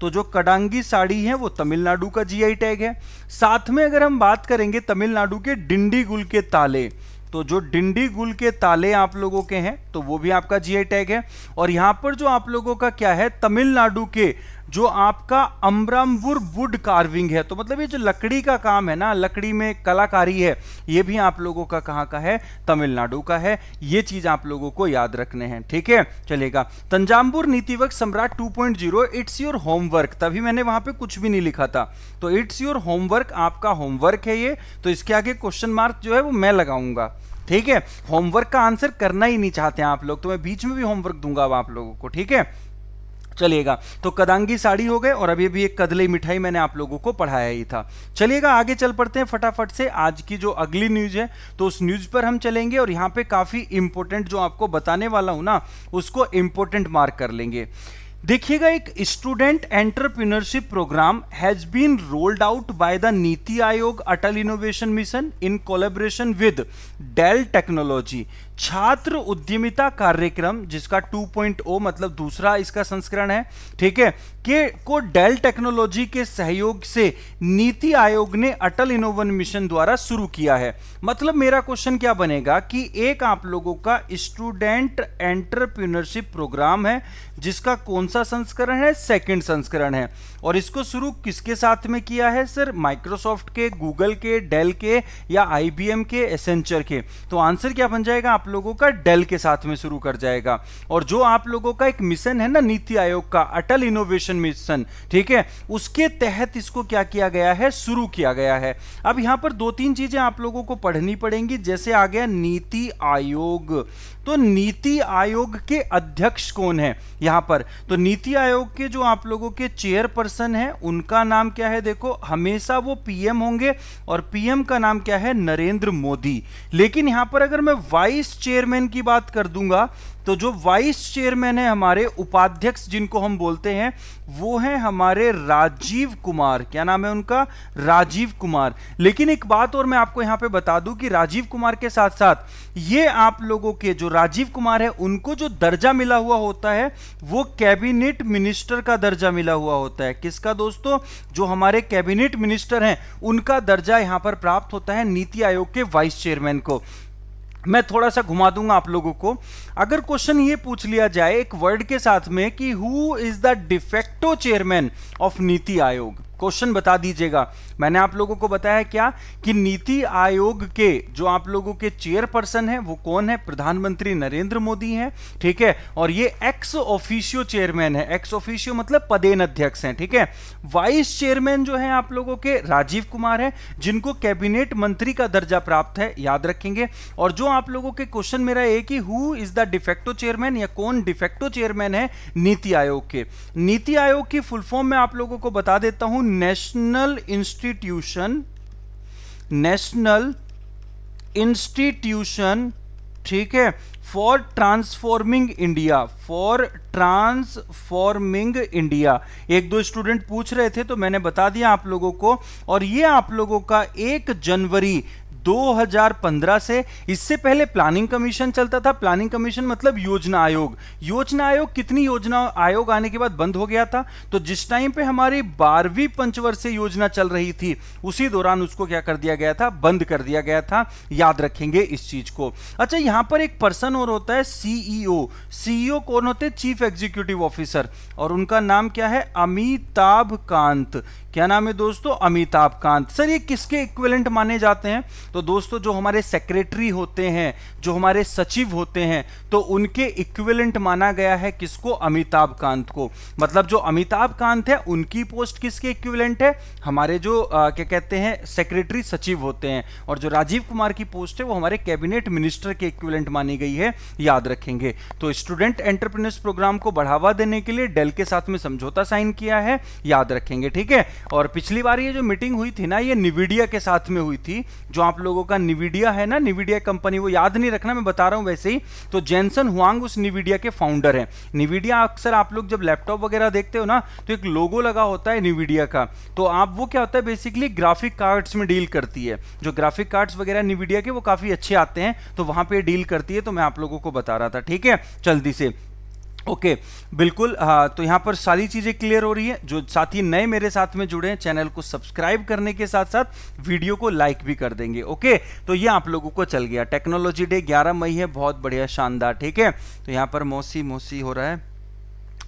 तो जो कडांगी साड़ी है वो तमिलनाडु का जीआई टैग है साथ में अगर हम बात करेंगे तमिलनाडु के डिंडीगुल के ताले तो जो डिंडी गुल के ताले आप लोगों के हैं तो वो भी आपका जीआई टैग है और यहां पर जो आप लोगों का क्या है तमिलनाडु के जो आपका अम्ब्रामपुर वुड कार्विंग है तो मतलब ये जो लकड़ी का काम है ना लकड़ी में कलाकारी है ये भी आप लोगों का कहाँ का है तमिलनाडु का है ये चीज आप लोगों को याद रखने हैं ठीक है चलेगा तंजामपुर नीतिवक सम्राट 2.0 इट्स योर होमवर्क तभी मैंने वहां पे कुछ भी नहीं लिखा था तो इट्स योर होमवर्क आपका होमवर्क है ये तो इसके आगे क्वेश्चन मार्क जो है वो मैं लगाऊंगा ठीक है होमवर्क का आंसर करना ही नहीं चाहते हैं आप लोग तो मैं बीच में भी होमवर्क दूंगा अब आप लोगों को ठीक है चलिएगा तो कदांगी साड़ी हो गए और अभी भी एक कदली मिठाई मैंने आप लोगों को पढ़ाया ही था चलिएगा आगे चल पड़ते हैं फटाफट से आज की जो अगली न्यूज है तो उस न्यूज पर हम चलेंगे और यहाँ पे काफी इंपॉर्टेंट जो आपको बताने वाला हूं ना उसको इंपॉर्टेंट मार्क कर लेंगे देखिएगा एक student entrepreneurship programme has been rolled out by the NITI Aayog Atal innovation mission in collaboration with Dell technology छात्र उद्यमिता कार्यक्रम जिसका 2.0 मतलब दूसरा इसका संस्करण है ठीक है के को डेल टेक्नोलॉजी के सहयोग से नीति आयोग ने अटल इनोवन मिशन द्वारा शुरू किया है मतलब मेरा क्वेश्चन क्या बनेगा कि एक आप लोगों का स्टूडेंट एंटरप्रीनरशिप प्रोग्राम है जिसका कौन सा संस्करण है सेकंड संस्करण है और इसको शुरू किसके साथ में किया है सर माइक्रोसॉफ्ट के गूगल के डेल के या आईबीएम के एसेंचर के तो आंसर क्या बन जाएगा आप लोगों का डेल के साथ में शुरू कर जाएगा और जो आप लोगों का एक मिशन है ना नीति आयोग का अटल इनोवेशन एजुकेशन मिशन ठीक है उसके तहत इसको क्या किया गया है शुरू किया गया है अब यहां पर दो तीन चीजें आप लोगों को पढ़नी पड़ेंगी जैसे आ गया नीति आयोग तो नीति आयोग के अध्यक्ष कौन है यहां पर तो नीति आयोग के जो आप लोगों के चेयरपर्सन हैं उनका नाम क्या है देखो हमेशा वो पीएम होंगे और पीएम का नाम क्या है नरेंद्र मोदी लेकिन यहां पर अगर मैं वाइस चेयरमैन की बात कर दूंगा तो जो वाइस चेयरमैन है हमारे उपाध्यक्ष जिनको हम बोलते हैं वो है हमारे राजीव कुमार क्या नाम है उनका राजीव कुमार लेकिन एक बात और मैं आपको यहां पे बता दूं कि राजीव कुमार के साथ साथ ये आप लोगों के जो राजीव कुमार है उनको जो दर्जा मिला हुआ होता है वो कैबिनेट मिनिस्टर का दर्जा मिला हुआ होता है किसका दोस्तों जो हमारे कैबिनेट मिनिस्टर हैं उनका दर्जा यहाँ पर प्राप्त होता है नीति आयोग के वाइस चेयरमैन को मैं थोड़ा सा घुमा दूंगा आप लोगों को अगर क्वेश्चन ये पूछ लिया जाए एक वर्ड के साथ में कि who is the de facto chairman of NITI Aayog question बता दीजिएगा मैंने आप लोगों को बताया क्या कि नीति आयोग के जो आप लोगों के चेयरपर्सन है वो कौन है प्रधानमंत्री नरेंद्र मोदी है ठीक है और ये एक्स ऑफिशियो चेयरमैन है एक्स ऑफिशियो मतलब पदेन अध्यक्ष हैं ठीक है वाइस चेयरमैन जो है आप लोगों के राजीव कुमार है जिनको कैबिनेट मंत्री का दर्जा प्राप्त है याद रखेंगे और जो आप लोगों के क्वेश्चन मेरा एक ही who is the de facto chairman या कौन डिफेक्टो चेयरमैन है नीति आयोग के नीति आयोग की फुल फॉर्म में आप लोगों को बता देता हूं नेशनल इंस्टीट्यूशन नेशनल इंस्टीट्यूशन ठीक है for transforming India for transforming India एक दो स्टूडेंट पूछ रहे थे तो मैंने बता दिया आप लोगों को और ये आप लोगों का एक जनवरी 2015 से इससे पहले प्लानिंग कमीशन चलता था प्लानिंग कमीशन मतलब योजना आयोग योजना आयोग कितनी योजना आयोग आने के बाद बंद हो गया था तो जिस टाइम पे हमारी बारहवीं पंचवर्षीय योजना चल रही थी उसी दौरान उसको क्या कर दिया गया था बंद कर दिया गया था याद रखेंगे इस चीज को अच्छा यहां पर एक पर्सन और होता है सीईओ सीईओ e e कौन होते हैं चीफ एग्जीक्यूटिव ऑफिसर और उनका नाम क्या है अमिताभ कांत क्या नाम है दोस्तों अमिताभ कांत सर ये किसके इक्विवेलेंट माने जाते हैं तो दोस्तों जो हमारे सेक्रेटरी होते हैं जो हमारे सचिव होते हैं तो उनके इक्विवेलेंट माना गया है किसको अमिताभ कांत को मतलब जो अमिताभ कांत है उनकी पोस्ट किसके इक्विवेलेंट है हमारे जो आ, क्या कहते हैं सेक्रेटरी सचिव होते हैं और जो राजीव कुमार की पोस्ट है वो हमारे कैबिनेट मिनिस्टर के इक्विवेलेंट मानी गई है याद रखेंगे तो स्टूडेंट एंटरप्रेन्योर्स प्रोग्राम को बढ़ावा देने के लिए डेल के साथ में समझौता साइन किया है याद रखेंगे ठीक है और पिछली बार ये जो मीटिंग हुई थी ना ये निविडिया के साथ में हुई थी जो आप लोगों का निविडिया है ना निविडिया कंपनी वो याद नहीं रखना मैं बता रहा हूँ वैसे ही तो जेनसन हुआंग उस निविडिया के फाउंडर हैं निविडिया अक्सर आप लोग जब लैपटॉप वगैरह देखते हो ना तो एक लोगो लगा होता है निविडिया का तो आप वो क्या होता है बेसिकली ग्राफिक कार्ड्स में डील करती है जो ग्राफिक कार्ड्स वगैरह निविडिया के वो काफ़ी अच्छे आते हैं तो वहाँ पर डील करती है तो मैं आप लोगों को बता रहा था ठीक है जल्दी से ओके okay, बिल्कुल हाँ तो यहाँ पर सारी चीज़ें क्लियर हो रही है जो साथी नए मेरे साथ में जुड़े हैं चैनल को सब्सक्राइब करने के साथ साथ वीडियो को लाइक भी कर देंगे ओके तो ये आप लोगों को चल गया टेक्नोलॉजी डे 11 मई है बहुत बढ़िया शानदार ठीक है तो यहाँ पर मौसी मौसी हो रहा है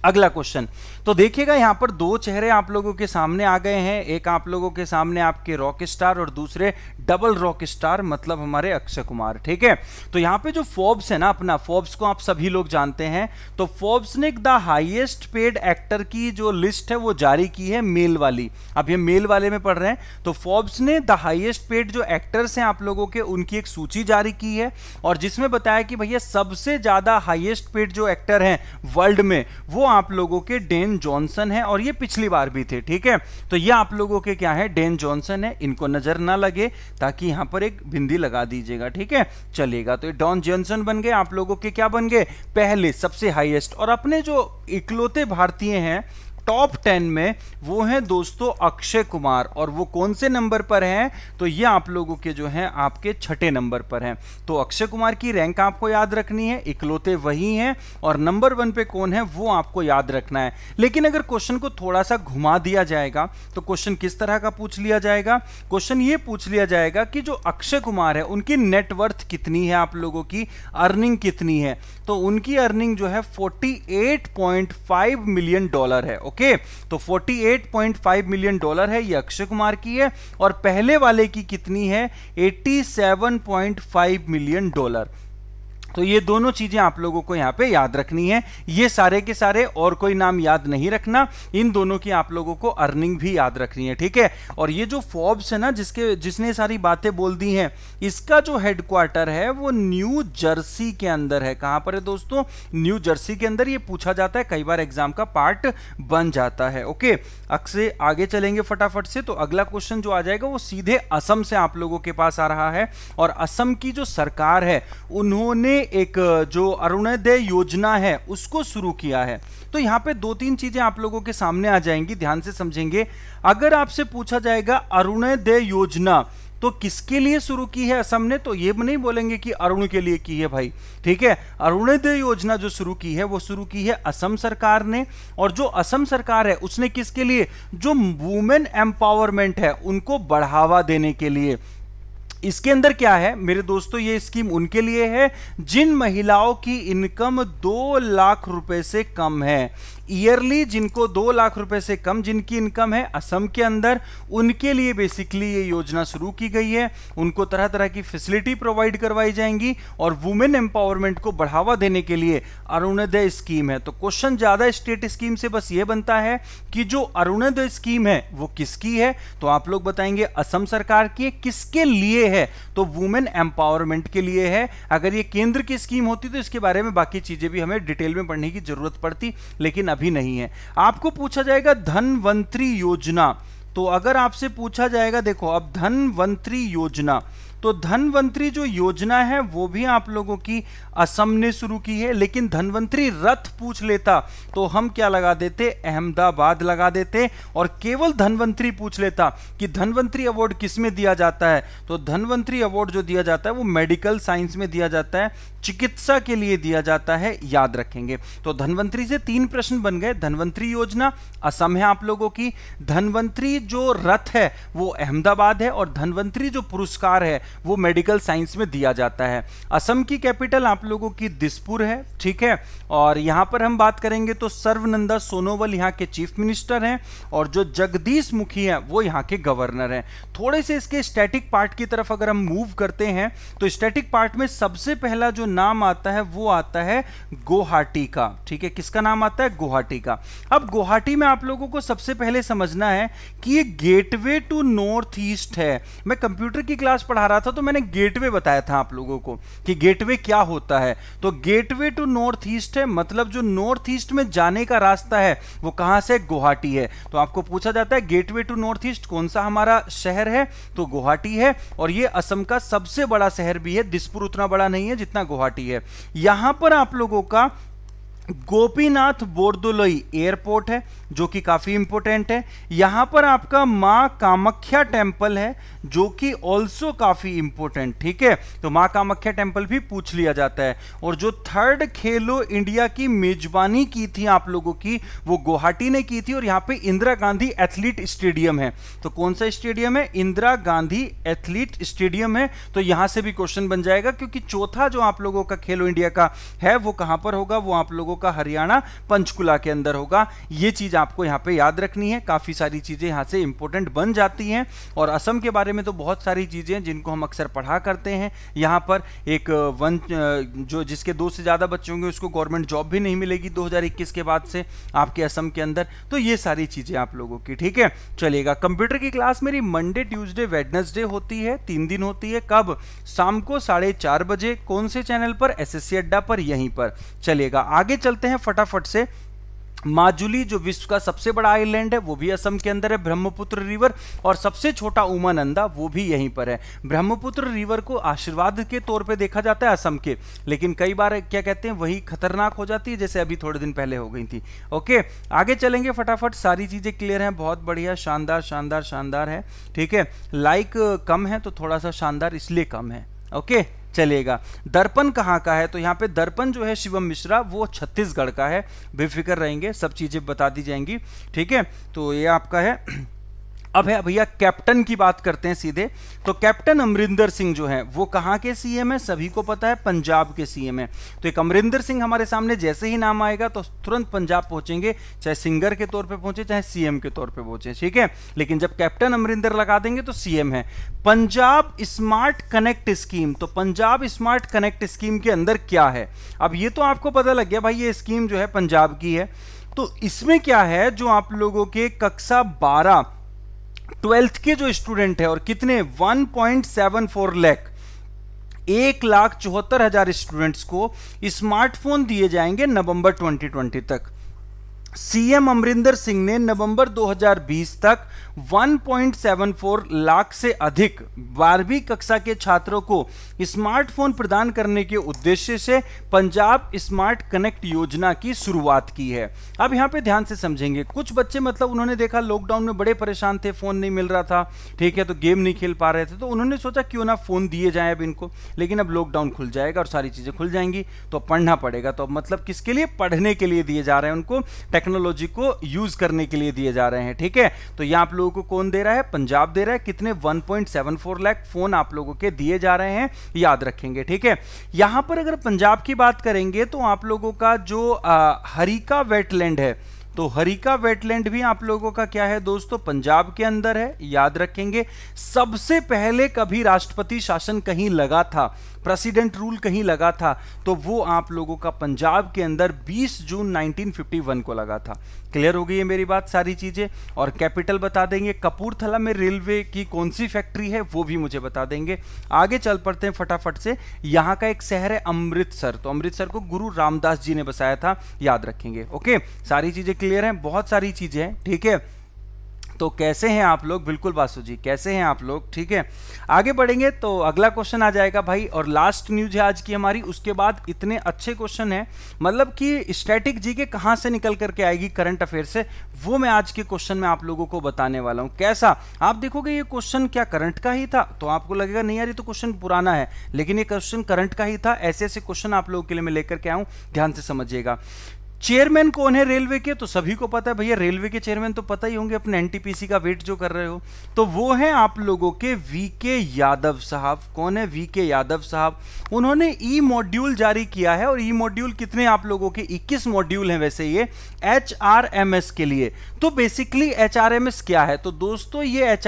अगला क्वेश्चन तो देखिएगा यहां पर दो चेहरे आप लोगों के सामने आ गए हैं एक आप लोगों के सामने आपके रॉक स्टार और दूसरे डबल रॉक स्टार मतलब हमारे अक्षय कुमार ठीक है तो यहां पे जो फोर्ब्स है ना अपना फोर्ब्स को आप सभी लोग जानते हैं तो फोर्ब्स ने द हाइएस्ट पेड एक्टर की जो लिस्ट है वो जारी की है मेल वाली अब ये मेल वाले में पढ़ रहे हैं तो फोर्ब्स ने द हाइएस्ट पेड जो एक्टर्स हैं आप लोगों के उनकी एक सूची जारी की है और जिसमें बताया कि भैया सबसे ज्यादा हाइएस्ट पेड जो एक्टर हैं वर्ल्ड में वो आप लोगों के डेन जॉनसन है और ये पिछली बार भी थे ठीक है तो ये आप लोगों के क्या है डेन जॉनसन है इनको नजर ना लगे ताकि यहां पर एक बिंदी लगा दीजिएगा ठीक है चलेगा तो ये डॉन जॉनसन बन गए आप लोगों के क्या बन गए पहले सबसे हाईएस्ट और अपने जो इकलौते भारतीय हैं टॉप टेन में वो हैं दोस्तों अक्षय कुमार और वो कौन से नंबर पर हैं तो ये आप लोगों के जो हैं आपके छठे नंबर पर हैं तो अक्षय कुमार की रैंक आपको याद रखनी है इकलौते वही हैं और नंबर वन पे कौन है वो आपको याद रखना है लेकिन अगर क्वेश्चन को थोड़ा सा घुमा दिया जाएगा तो क्वेश्चन किस तरह का पूछ लिया जाएगा क्वेश्चन ये पूछ लिया जाएगा कि जो अक्षय कुमार है उनकी नेटवर्थ कितनी है आप लोगों की अर्निंग कितनी है तो उनकी अर्निंग जो है forty million dollar okay okay ओके तो 48.5 मिलियन डॉलर है ये अक्षय कुमार की है और पहले वाले की कितनी है 87.5 मिलियन डॉलर तो ये दोनों चीज़ें आप लोगों को यहाँ पे याद रखनी है ये सारे के सारे और कोई नाम याद नहीं रखना इन दोनों की आप लोगों को अर्निंग भी याद रखनी है ठीक है और ये जो फॉर्ब्स है ना जिसके जिसने सारी बातें बोल दी हैं इसका जो हेडक्वार्टर है वो न्यू जर्सी के अंदर है कहाँ पर है दोस्तों न्यू जर्सी के अंदर ये पूछा जाता है कई बार एग्जाम का पार्ट बन जाता है ओके अक्से आगे चलेंगे फटाफट से तो अगला क्वेश्चन जो आ जाएगा वो सीधे असम से आप लोगों के पास आ रहा है और असम की जो सरकार है उन्होंने एक जो अरुणोदय योजना है उसको शुरू किया है तो यहाँ पे दो तीन चीजें आप लोगों के सामने आ जाएंगी ध्यान से समझेंगे अगर आपसे पूछा जाएगा अरुणोदय योजना तो किसके लिए शुरू की है असम ने तो ये नहीं बोलेंगे कि अरुण के लिए की है भाई ठीक है अरुणोदय योजना जो शुरू की है वो शुरू की है असम सरकार ने और जो असम सरकार है उसने किसके लिए जो वुमेन एम्पावरमेंट है उनको बढ़ावा देने के लिए इसके अंदर क्या है मेरे दोस्तों ये स्कीम उनके लिए है जिन महिलाओं की इनकम दो लाख रुपए से कम है ईयरली जिनको दो लाख रुपए से कम जिनकी इनकम है असम के अंदर उनके लिए बेसिकली ये योजना शुरू की गई है उनको तरह तरह की फैसिलिटी प्रोवाइड करवाई जाएंगी और वुमेन एम्पावरमेंट को बढ़ावा देने के लिए अरुणोदय स्कीम है तो क्वेश्चन ज़्यादा स्टेट स्कीम से बस ये बनता है कि जो अरुणोदय स्कीम है वो किसकी है तो आप लोग बताएंगे असम सरकार की किसके लिए है तो वुमेन एम्पावरमेंट के लिए है अगर ये केंद्र की स्कीम होती तो इसके बारे में बाकी चीज़ें भी हमें डिटेल में पढ़ने की जरूरत पड़ती लेकिन भी नहीं है आपको पूछा जाएगा धनवंतरी योजना तो अगर आपसे पूछा जाएगा देखो अब धनवंतरी योजना तो धनवंतरी जो योजना है वो भी आप लोगों की असम ने शुरू की है लेकिन धनवंतरी रथ पूछ लेता तो हम क्या लगा देते अहमदाबाद लगा देते और केवल धनवंतरी पूछ लेता कि धनवंतरी अवार्ड किस में दिया जाता है तो धनवंतरी अवार्ड जो दिया जाता है वो मेडिकल साइंस में दिया जाता है चिकित्सा के लिए दिया जाता है याद रखेंगे तो धनवंतरी से तीन प्रश्न बन गए धनवंतरी योजना असम है आप लोगों की धनवंतरी जो रथ है वो अहमदाबाद है और धनवंतरी जो पुरस्कार है वो मेडिकल साइंस में दिया जाता है असम की कैपिटल आप लोगों की दिसपुर है ठीक है और यहाँ पर हम बात करेंगे तो सर्वनंदा सोनोवल यहाँ के चीफ मिनिस्टर हैं और जो जगदीश मुखी हैं वो यहाँ के गवर्नर हैं थोड़े से इसके स्टैटिक पार्ट की तरफ अगर हम मूव करते हैं तो स्टैटिक पार्ट में सबसे पहला जो नाम आता है वो आता है गुवाहाटी का ठीक है किसका नाम आता है गुवाहाटी का अब गुवाहाटी में आप लोगों को सबसे पहले समझना है कि ये गेटवे टू नॉर्थ ईस्ट है मैं कंप्यूटर की क्लास पढ़ा रहा रहा था तो मैंने गेटवे बताया था आप लोगों को कि गेटवे क्या होता है तो गेटवे टू नॉर्थ ईस्ट है मतलब जो नॉर्थ ईस्ट में जाने का रास्ता है वो कहां से गुवाहाटी है तो आपको पूछा जाता है गेटवे टू नॉर्थ ईस्ट कौन सा हमारा शहर है तो गुवाहाटी है और ये असम का सबसे बड़ा शहर भी है दिसपुर उतना बड़ा नहीं है जितना गुवाहाटी है यहां पर आप लोगों का गोपीनाथ बोरदुलोई एयरपोर्ट है जो कि काफ़ी इंपोर्टेंट है यहां पर आपका मां कामाख्या टेम्पल है जो कि ऑल्सो काफ़ी इंपोर्टेंट ठीक है तो मां कामाख्या टेम्पल भी पूछ लिया जाता है और जो थर्ड खेलो इंडिया की मेजबानी की थी आप लोगों की वो गुवाहाटी ने की थी और यहां पे इंदिरा गांधी एथलीट स्टेडियम है तो कौन सा स्टेडियम है इंदिरा गांधी एथलीट स्टेडियम है तो यहां से भी क्वेश्चन बन जाएगा क्योंकि चौथा जो आप लोगों का खेलो इंडिया का है वो कहां पर होगा वो आप लोगों लोगों का हरियाणा पंचकुला के अंदर होगा ये चीज़ आपको यहाँ पे याद रखनी है काफ़ी सारी चीज़ें यहाँ से इंपॉर्टेंट बन जाती हैं और असम के बारे में तो बहुत सारी चीज़ें जिनको हम अक्सर पढ़ा करते हैं यहाँ पर एक वन जो जिसके दो से ज़्यादा बच्चे होंगे उसको गवर्नमेंट जॉब भी नहीं मिलेगी दो के बाद से आपके असम के अंदर तो ये सारी चीज़ें आप लोगों की ठीक है चलेगा कंप्यूटर की क्लास मेरी मंडे ट्यूजडे वेडनेसडे होती है तीन दिन होती है कब शाम को साढ़े चार बजे कौन से चैनल पर एसएससी अड्डा पर यहीं पर चलेगा आगे चलते हैं फटाफट से माजुली जो विश्व का सबसे बड़ा आइलैंड है वो भी असम के अंदर है ब्रह्मपुत्र रिवर और सबसे छोटा उमानंदा वो भी यहीं पर है ब्रह्मपुत्र रिवर को आशीर्वाद के तौर पे देखा जाता है असम के लेकिन कई बार क्या कहते हैं वही खतरनाक हो जाती है जैसे अभी थोड़े दिन पहले हो गई थी ओके आगे चलेंगे फटाफट सारी चीज़ें क्लियर हैं बहुत बढ़िया शानदार शानदार शानदार है ठीक है लाइक कम है तो थोड़ा सा शानदार इसलिए कम है ओके चलेगा दर्पण कहाँ का है तो यहाँ पे दर्पण जो है शिवम मिश्रा वो छत्तीसगढ़ का है बेफिक्र रहेंगे सब चीज़ें बता दी जाएंगी ठीक है तो ये आपका है अब है भैया कैप्टन की बात करते हैं सीधे तो कैप्टन अमरिंदर सिंह जो है वो कहाँ के सीएम है सभी को पता है पंजाब के सीएम है तो एक अमरिंदर सिंह हमारे सामने जैसे ही नाम आएगा तो तुरंत पंजाब पहुंचेंगे चाहे सिंगर के तौर पे पहुंचे चाहे सीएम के तौर पे पहुंचे ठीक है लेकिन जब कैप्टन अमरिंदर लगा देंगे तो सीएम है पंजाब स्मार्ट कनेक्ट स्कीम तो पंजाब स्मार्ट कनेक्ट स्कीम के अंदर क्या है अब ये तो आपको पता लग गया भाई ये स्कीम जो है पंजाब की है तो इसमें क्या है जो आप लोगों के कक्षा बारह ट्वेल्थ के जो स्टूडेंट है और कितने 1.74 लाख एक लाख चौहत्तर हजार स्टूडेंट्स को स्मार्टफोन दिए जाएंगे नवंबर 2020 तक सीएम अमरिंदर सिंह ने नवंबर 2020 तक 1.74 लाख से अधिक बारहवीं कक्षा के छात्रों को स्मार्टफोन प्रदान करने के उद्देश्य से पंजाब स्मार्ट कनेक्ट योजना की शुरुआत की है अब यहाँ पे ध्यान से समझेंगे कुछ बच्चे मतलब उन्होंने देखा लॉकडाउन में बड़े परेशान थे फ़ोन नहीं मिल रहा था ठीक है तो गेम नहीं खेल पा रहे थे तो उन्होंने सोचा क्यों ना फ़ोन दिए जाए अब इनको लेकिन अब लॉकडाउन खुल जाएगा और सारी चीज़ें खुल जाएंगी तो पढ़ना पड़ेगा तो मतलब किसके लिए पढ़ने के लिए दिए जा रहे हैं उनको टेक्नोलॉजी को यूज करने के लिए दिए जा रहे हैं ठीक है तो ये आप लोगों को कौन दे रहा है पंजाब दे रहा है कितने 1.74 लाख फोन आप लोगों के दिए जा रहे हैं याद रखेंगे ठीक है यहां पर अगर पंजाब की बात करेंगे तो आप लोगों का जो आ, हरिका वेटलैंड है तो हरिका वेटलैंड भी आप लोगों का क्या है दोस्तों पंजाब के अंदर है याद रखेंगे सबसे पहले कभी राष्ट्रपति शासन कहीं लगा था प्रेसिडेंट रूल कहीं लगा था तो वो आप लोगों का पंजाब के अंदर 20 जून 1951 को लगा था क्लियर हो गई है मेरी बात सारी चीज़ें और कैपिटल बता देंगे कपूरथला में रेलवे की कौन सी फैक्ट्री है वो भी मुझे बता देंगे आगे चल पड़ते हैं फटाफट से यहाँ का एक शहर है अमृतसर तो अमृतसर को गुरु रामदास जी ने बसाया था याद रखेंगे ओके सारी चीज़ें क्लियर हैं बहुत सारी चीज़ें हैं ठीक है तो कैसे हैं आप लोग बिल्कुल बासु जी कैसे हैं आप लोग ठीक है आगे बढ़ेंगे तो अगला क्वेश्चन आ जाएगा भाई और लास्ट न्यूज है आज की हमारी उसके बाद इतने अच्छे क्वेश्चन हैं मतलब कि स्टैटिक जी के कहाँ से निकल करके आएगी करंट अफेयर से वो मैं आज के क्वेश्चन में आप लोगों को बताने वाला हूँ कैसा आप देखोगे ये क्वेश्चन क्या करंट का ही था तो आपको लगेगा नहीं यार ये तो क्वेश्चन पुराना है लेकिन ये क्वेश्चन करंट का ही था ऐसे ऐसे क्वेश्चन आप लोगों के लिए मैं लेकर के आऊँ ध्यान से समझिएगा चेयरमैन कौन है रेलवे के तो सभी को पता है भैया रेलवे के चेयरमैन तो पता ही होंगे अपने एनटीपीसी का वेट जो कर रहे हो तो वो है आप लोगों के वी के यादव साहब कौन है वी के यादव साहब उन्होंने ई मॉड्यूल जारी किया है और ई मॉड्यूल कितने आप लोगों के 21 मॉड्यूल हैं वैसे ये एच के लिए तो बेसिकली एच क्या है तो दोस्तों ये एच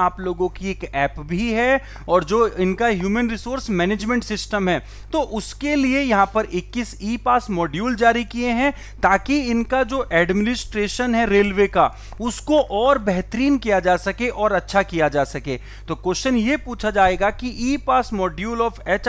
आप लोगों की एक ऐप भी है और जो इनका ह्यूमन रिसोर्स मैनेजमेंट सिस्टम है तो उसके लिए यहाँ पर इक्कीस ई पास मॉड्यूल जारी किए हैं हैं ताकि इनका जो एडमिनिस्ट्रेशन है रेलवे का उसको और बेहतरीन किया जा सके और अच्छा किया जा सके तो क्वेश्चन ये पूछा जाएगा कि E pass module of H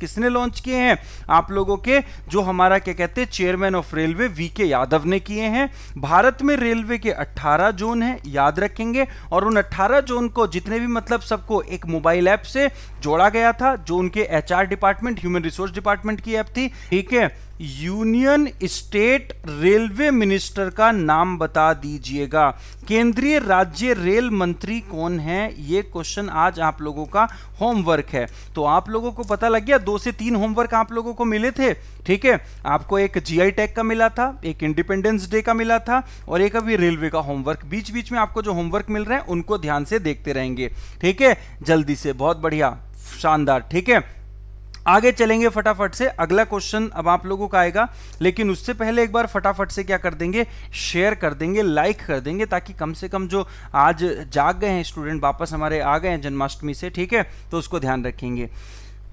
किसने लॉन्च किए हैं आप लोगों के जो हमारा क्या कहते हैं चेयरमैन ऑफ रेलवे वी के यादव ने किए हैं भारत में रेलवे के 18 जोन हैं याद रखेंगे और उन 18 जोन को जितने भी मतलब सबको एक मोबाइल ऐप से जोड़ा गया था जो उनके HR department human resource department की ऐप थी ठीक है यूनियन स्टेट रेलवे मिनिस्टर का नाम बता दीजिएगा केंद्रीय राज्य रेल मंत्री कौन है ये क्वेश्चन आज आप लोगों का होमवर्क है तो आप लोगों को पता लग गया दो से तीन होमवर्क आप लोगों को मिले थे ठीक है आपको एक जीआई टैग का मिला था एक इंडिपेंडेंस डे का मिला था और एक अभी रेलवे का होमवर्क बीच बीच में आपको जो होमवर्क मिल रहे हैं उनको ध्यान से देखते रहेंगे ठीक है जल्दी से बहुत बढ़िया शानदार ठीक है आगे चलेंगे फटाफट से अगला क्वेश्चन अब आप लोगों का आएगा लेकिन उससे पहले एक बार फटाफट से क्या कर देंगे शेयर कर देंगे लाइक कर देंगे ताकि कम से कम जो आज जाग गए हैं स्टूडेंट वापस हमारे आ गए हैं जन्माष्टमी से ठीक है तो उसको ध्यान रखेंगे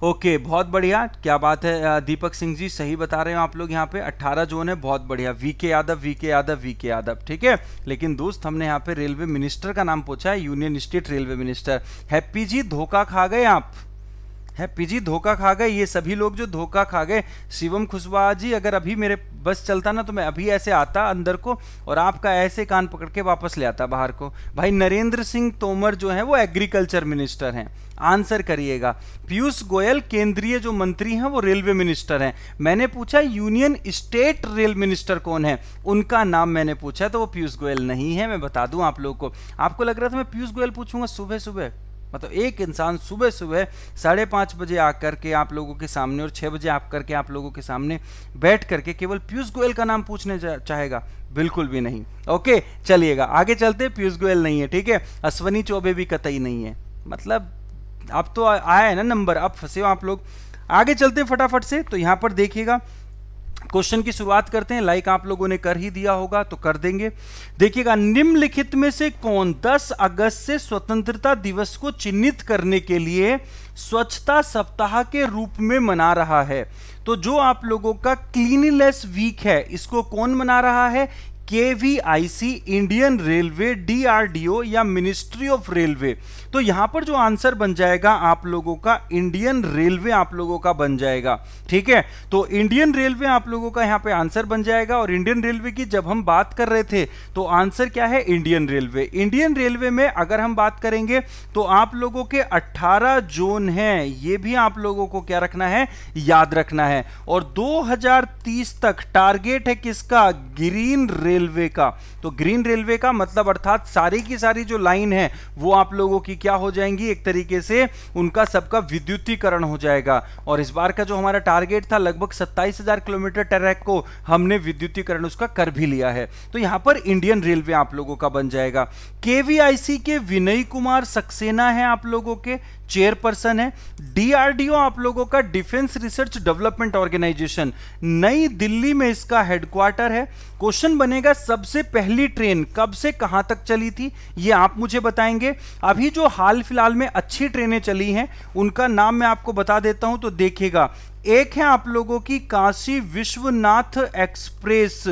ओके okay, बहुत बढ़िया क्या बात है दीपक सिंह जी सही बता रहे हो आप लोग यहाँ पे 18 जोन है बहुत बढ़िया VK Yadav VK Yadav VK Yadav ठीक है लेकिन दोस्त हमने यहाँ पे रेलवे मिनिस्टर का नाम पूछा है union state railway minister happy ji धोखा खा गए आप है पिजी धोखा खा गए ये सभी लोग जो धोखा खा गए शिवम खुशवाहा जी अगर अभी मेरे बस चलता ना तो मैं अभी ऐसे आता अंदर को और आपका ऐसे कान पकड़ के वापस ले आता बाहर को भाई नरेंद्र सिंह तोमर जो है वो एग्रीकल्चर मिनिस्टर हैं आंसर करिएगा पीयूष गोयल केंद्रीय जो मंत्री हैं वो रेलवे मिनिस्टर हैं मैंने पूछा यूनियन स्टेट रेल मिनिस्टर कौन है उनका नाम मैंने पूछा तो वो पीयूष गोयल नहीं है मैं बता दूं आप लोगों को आपको लग रहा था मैं पीयूष गोयल पूछूंगा सुबह सुबह मतलब एक इंसान सुबह सुबह साढ़े पाँच बजे आकर के आप लोगों के सामने और छः बजे आप के आप लोगों के सामने बैठ करके केवल पीयूष गोयल का नाम पूछने चाहेगा बिल्कुल भी नहीं ओके चलिएगा आगे चलते पीयूष गोयल नहीं है ठीक है अश्वनी चौबे भी कतई नहीं है मतलब अब तो आया है ना नंबर अब फंसे हो आप लोग आगे चलते फटाफट से तो यहाँ पर देखिएगा क्वेश्चन की शुरुआत करते हैं लाइक आप लोगों ने कर ही दिया होगा तो कर देंगे देखिएगा निम्नलिखित में से कौन 10 अगस्त से स्वतंत्रता दिवस को चिन्हित करने के लिए स्वच्छता सप्ताह के रूप में मना रहा है तो जो आप लोगों का क्लीनलेस वीक है इसको कौन मना रहा है के V I C Indian railway D या मिनिस्ट्री ऑफ रेलवे तो यहां पर जो आंसर बन जाएगा आप लोगों का इंडियन रेलवे आप लोगों का बन जाएगा ठीक है तो इंडियन रेलवे आप लोगों का यहां पे आंसर बन जाएगा और इंडियन रेलवे की जब हम बात कर रहे थे तो आंसर क्या है इंडियन रेलवे इंडियन रेलवे में अगर हम बात करेंगे तो आप लोगों के अट्ठारह जोन है ये भी आप लोगों को क्या रखना है याद रखना है और दो तक टारगेट है किसका ग्रीन रेलवे का तो ग्रीन रेलवे का मतलब अर्थात सारी की सारी जो लाइन है वो आप लोगों की क्या हो जाएंगी एक तरीके से उनका सबका विद्युतीकरण हो जाएगा और इस बार का जो हमारा टारगेट था लगभग सत्ताईस किलोमीटर ट्रैक को हमने विद्युतीकरण उसका कर भी लिया है तो यहां पर इंडियन रेलवे आप लोगों का बन जाएगा केवीआईसी के विनय कुमार सक्सेना है आप लोगों के चेयरपर्सन है डीआरडीओ आप लोगों का डिफेंस रिसर्च डेवलपमेंट ऑर्गेनाइजेशन नई दिल्ली में इसका हेडक्वार्टर है क्वेश्चन बनेगा सबसे पहली ट्रेन कब से कहां तक चली थी ये आप मुझे बताएंगे अभी जो हाल फिलहाल में अच्छी ट्रेनें चली हैं उनका नाम मैं आपको बता देता हूं तो देखिएगा एक है आप लोगों की काशी विश्वनाथ एक्सप्रेस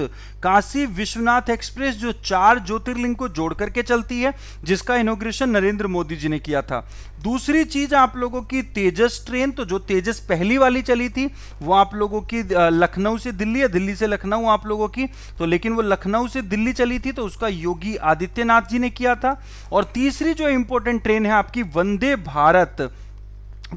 काशी विश्वनाथ एक्सप्रेस जो चार ज्योतिर्लिंग को जोड़ करके चलती है जिसका इनोग्रेशन नरेंद्र मोदी जी ने किया था दूसरी चीज आप लोगों की तेजस ट्रेन तो जो तेजस पहली वाली चली थी वो आप लोगों की लखनऊ से दिल्ली या दिल्ली से लखनऊ आप लोगों की तो लेकिन वो लखनऊ से दिल्ली चली थी तो उसका योगी आदित्यनाथ जी ने किया था और तीसरी जो इंपॉर्टेंट ट्रेन है आपकी वंदे भारत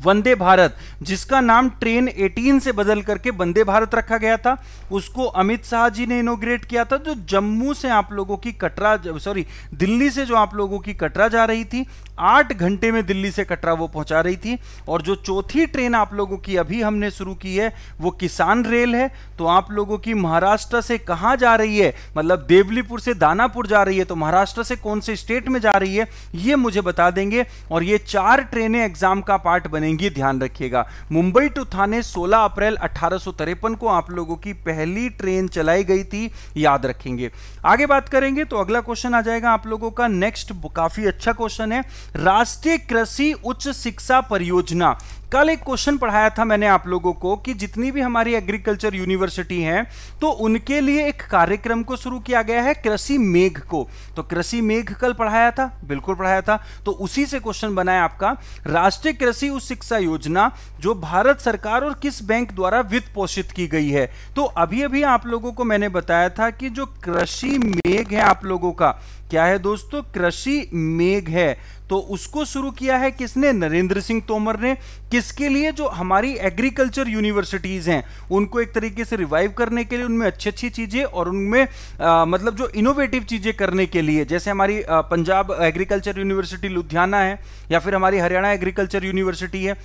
वंदे भारत जिसका नाम ट्रेन 18 से बदल करके वंदे भारत रखा गया था उसको अमित शाह जी ने इनोग्रेट किया था जो जम्मू से आप लोगों की कटरा सॉरी दिल्ली से जो आप लोगों की कटरा जा रही थी आठ घंटे में दिल्ली से कटरा वो पहुंचा रही थी और जो चौथी ट्रेन आप लोगों की अभी हमने शुरू की है वो किसान रेल है तो आप लोगों की महाराष्ट्र से कहाँ जा रही है मतलब देवलीपुर से दानापुर जा रही है तो महाराष्ट्र से कौन से स्टेट में जा रही है ये मुझे बता देंगे और ये चार ट्रेनें एग्जाम का पार्ट बनेंगी ध्यान रखिएगा मुंबई टू थाने सोलह अप्रैल अठारह को आप लोगों की पहली ट्रेन चलाई गई थी याद रखेंगे आगे बात करेंगे तो अगला क्वेश्चन आ जाएगा आप लोगों का नेक्स्ट काफी अच्छा क्वेश्चन है राष्ट्रीय कृषि उच्च शिक्षा परियोजना कल एक क्वेश्चन पढ़ाया था मैंने आप लोगों को कि जितनी भी हमारी एग्रीकल्चर यूनिवर्सिटी हैं तो उनके लिए एक कार्यक्रम को शुरू किया गया है कृषि मेघ को तो कृषि मेघ कल पढ़ाया था बिल्कुल पढ़ाया था तो उसी से क्वेश्चन बनाया आपका राष्ट्रीय कृषि उच्च शिक्षा योजना जो भारत सरकार और किस बैंक द्वारा वित्त पोषित की गई है तो अभी अभी आप लोगों को मैंने बताया था कि जो कृषि मेघ है आप लोगों का क्या है दोस्तों कृषि मेघ है तो उसको शुरू किया है किसने नरेंद्र सिंह तोमर ने किसके लिए जो हमारी एग्रीकल्चर यूनिवर्सिटीज़ हैं उनको एक तरीके से रिवाइव करने के लिए उनमें अच्छी अच्छी चीज़ें और उनमें आ, मतलब जो इनोवेटिव चीज़ें करने के लिए जैसे हमारी आ, पंजाब एग्रीकल्चर यूनिवर्सिटी लुधियाना है या फिर हमारी हरियाणा एग्रीकल्चर यूनिवर्सिटी है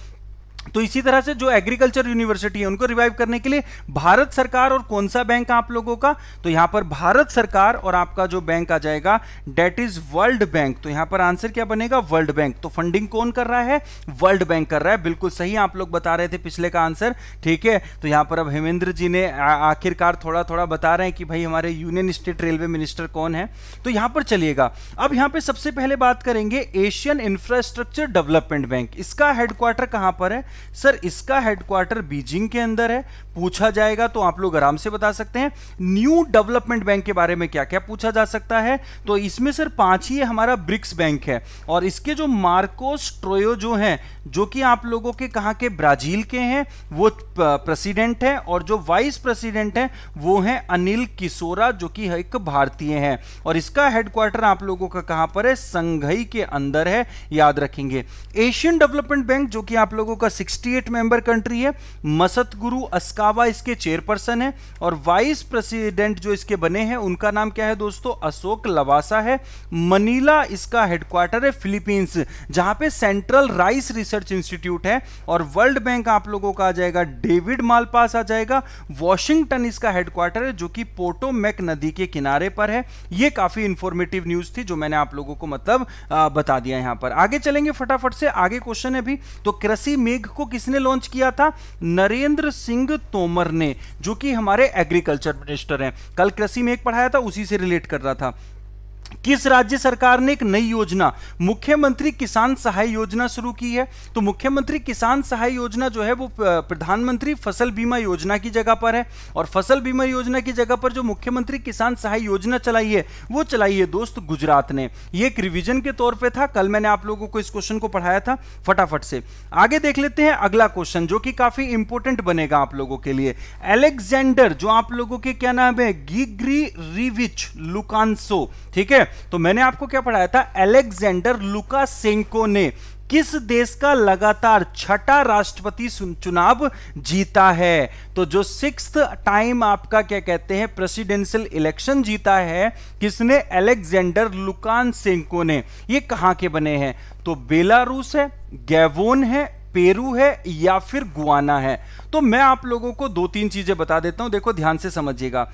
तो इसी तरह से जो एग्रीकल्चर यूनिवर्सिटी है उनको रिवाइव करने के लिए भारत सरकार और कौन सा बैंक आप लोगों का तो यहां पर भारत सरकार और आपका जो बैंक आ जाएगा डेट इज वर्ल्ड बैंक तो यहां पर आंसर क्या बनेगा वर्ल्ड बैंक तो फंडिंग कौन कर रहा है वर्ल्ड बैंक कर रहा है बिल्कुल सही आप लोग बता रहे थे पिछले का आंसर ठीक है तो यहां पर अब हेमेंद्र जी ने आखिरकार थोड़ा थोड़ा बता रहे हैं कि भाई हमारे यूनियन स्टेट रेलवे मिनिस्टर कौन है तो यहां पर चलिएगा अब यहां पर सबसे पहले बात करेंगे एशियन इंफ्रास्ट्रक्चर डेवलपमेंट बैंक इसका हेडक्वार्टर कहां पर है सर इसका हेडक्वार्टर बीजिंग के अंदर है पूछा जाएगा तो आप लोग आराम से बता सकते हैं न्यू डेवलपमेंट बैंक के बारे में क्या क्या पूछा जा सकता है तो इसमें सर पांच ही हमारा ब्रिक्स बैंक है और इसके जो मार्कोस ट्रोयो जो हैं जो कि आप लोगों के कहा के ब्राजील के हैं वो प्रेसिडेंट हैं और जो वाइस प्रेसिडेंट हैं वो हैं अनिल किशोरा जो कि एक भारतीय हैं और इसका हेडक्वार्टर आप लोगों का कहां पर है संघई के अंदर है याद रखेंगे एशियन डेवलपमेंट बैंक जो कि आप लोगों का 68 मेंबर कंट्री है मसत गुरु अस्कावा इसके चेयरपर्सन है और वाइस प्रेसिडेंट जो इसके बने हैं उनका नाम क्या है दोस्तों अशोक लवासा है मनीला इसका हेडक्वार्टर है फिलीपींस जहां पे सेंट्रल राइस रिसर्च इंस्टीट्यूट है और वर्ल्ड बैंक आप लोगों का आ जाएगा डेविड मालपास आ जाएगा वॉशिंगटन इसका हेडक्वार्टर है जो कि पोटोमैक नदी के किनारे पर है यह काफी इंफॉर्मेटिव न्यूज थी जो मैंने आप लोगों को मतलब बता दिया यहां पर आगे चलेंगे फटाफट से आगे क्वेश्चन है भी तो कृषि मेघ को किसने लॉन्च किया था नरेंद्र सिंह तोमर ने जो कि हमारे एग्रीकल्चर मिनिस्टर हैं कल कृषि में एक पढ़ाया था उसी से रिलेट कर रहा था किस राज्य सरकार ने एक नई योजना मुख्यमंत्री किसान सहाय योजना शुरू की है तो मुख्यमंत्री किसान सहाय योजना जो है वो प्रधानमंत्री फसल बीमा योजना की जगह पर है और फसल बीमा योजना की जगह पर जो मुख्यमंत्री किसान सहाय योजना चलाई है वो चलाई है दोस्त गुजरात ने ये एक रिविजन के तौर पर था कल मैंने आप लोगों को इस क्वेश्चन को पढ़ाया था फटाफट से आगे देख लेते हैं अगला क्वेश्चन जो कि काफी इंपोर्टेंट बनेगा आप लोगों के लिए एलेक्जेंडर जो आप लोगों के क्या नाम है गिग्री रिविच लुकानसो ठीक है है तो मैंने आपको क्या पढ़ाया था एलेक्जेंडर लुकासेंको ने किस देश का लगातार छठा राष्ट्रपति चुनाव जीता है तो जो सिक्स टाइम आपका क्या कहते हैं प्रेसिडेंशियल इलेक्शन जीता है किसने एलेक्जेंडर लुकान सेंको ने ये कहां के बने हैं तो बेलारूस है गैवोन है पेरू है या फिर गुआना है तो मैं आप लोगों को दो तीन चीजें बता देता हूं देखो ध्यान से समझिएगा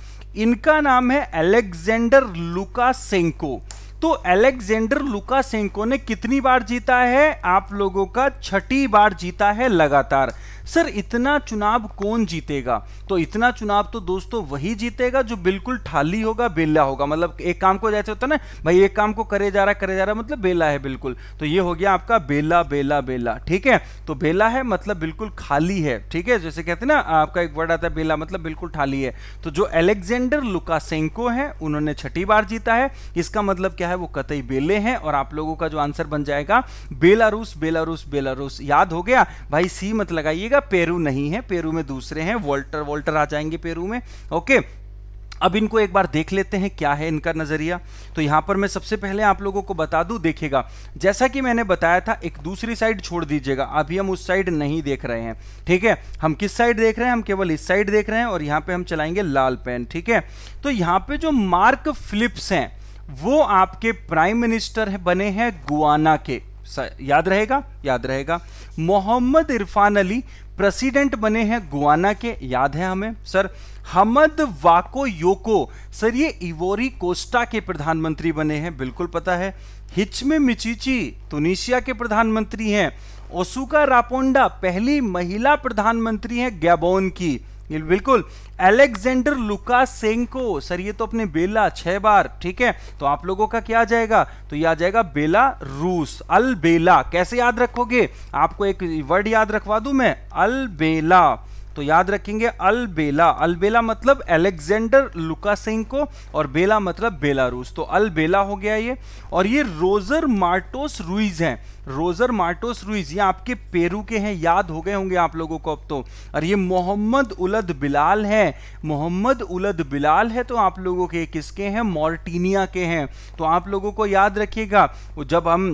इनका नाम है एलेक्जेंडर लुकासेंको तो अलेक्जेंडर लुकासेंको ने कितनी बार जीता है आप लोगों का छठी बार जीता है लगातार सर इतना चुनाव कौन जीतेगा तो इतना चुनाव तो दोस्तों वही जीतेगा जो बिल्कुल ठाली होगा बेला होगा मतलब एक काम को जैसे होता है ना भाई एक काम को करे जा रहा करे जा रहा मतलब बेला है बिल्कुल तो ये हो गया आपका बेला बेला बेला ठीक है तो बेला है मतलब बिल्कुल खाली है ठीक है जैसे कहते हैं ना आपका एक वर्ड आता है बेला मतलब बिल्कुल ठाली है तो जो एलेक्जेंडर लुकासेंको है उन्होंने छठी बार जीता है इसका मतलब क्या है वो कतई बेले हैं और आप लोगों का जो आंसर बन जाएगा बेलारूस बेलारूस बेलारूस याद हो गया भाई सी मत लगाइएगा जाएगा पेरू नहीं है पेरू में दूसरे हैं वोल्टर वोल्टर आ जाएंगे पेरू में ओके अब इनको एक बार देख लेते हैं क्या है इनका नज़रिया तो यहां पर मैं सबसे पहले आप लोगों को बता दूं देखिएगा जैसा कि मैंने बताया था एक दूसरी साइड छोड़ दीजिएगा अभी हम उस साइड नहीं देख रहे हैं ठीक है हम किस साइड देख रहे हैं हम केवल इस साइड देख रहे हैं और यहां पे हम चलाएंगे लाल पेन ठीक है तो यहां पर जो मार्क फिलिप्स हैं वो आपके प्राइम मिनिस्टर है, बने हैं गुआना के याद रहेगा याद रहेगा मोहम्मद इरफान अली प्रेसिडेंट बने हैं गुआना के याद है हमें sir Hamed Bakayoko sir ये इवोरी कोस्टा के प्रधानमंत्री बने हैं बिल्कुल पता है हिचमे मिचीची तुनिशिया के प्रधानमंत्री हैं ओसुका रापोंडा पहली महिला प्रधानमंत्री हैं गैबोन की बिल्कुल एलेक्जेंडर लुकासेंको सर ये तो अपने बेला छह बार ठीक है तो आप लोगों का क्या आ जाएगा तो ये आ जाएगा बेला रूस अल बेला कैसे याद रखोगे आपको एक वर्ड याद रखवा दू मैं अल बेला तो याद रखेंगे अल बेला अल बेला मतलब एलेक्जेंडर लुकासेंको और बेला मतलब बेलारूस तो अल बेला हो गया ये और ये रोजर मार्टोस रुइज हैं रोजर मार्टोस रुइज ये आपके पेरू के हैं याद हो गए होंगे आप लोगों को अब तो और ये मोहम्मद उलद बिलाल है मोहम्मद उलद बिलाल है तो आप लोगों के किसके हैं मॉर्टिनिया के हैं तो आप लोगों को याद रखिएगा जब हम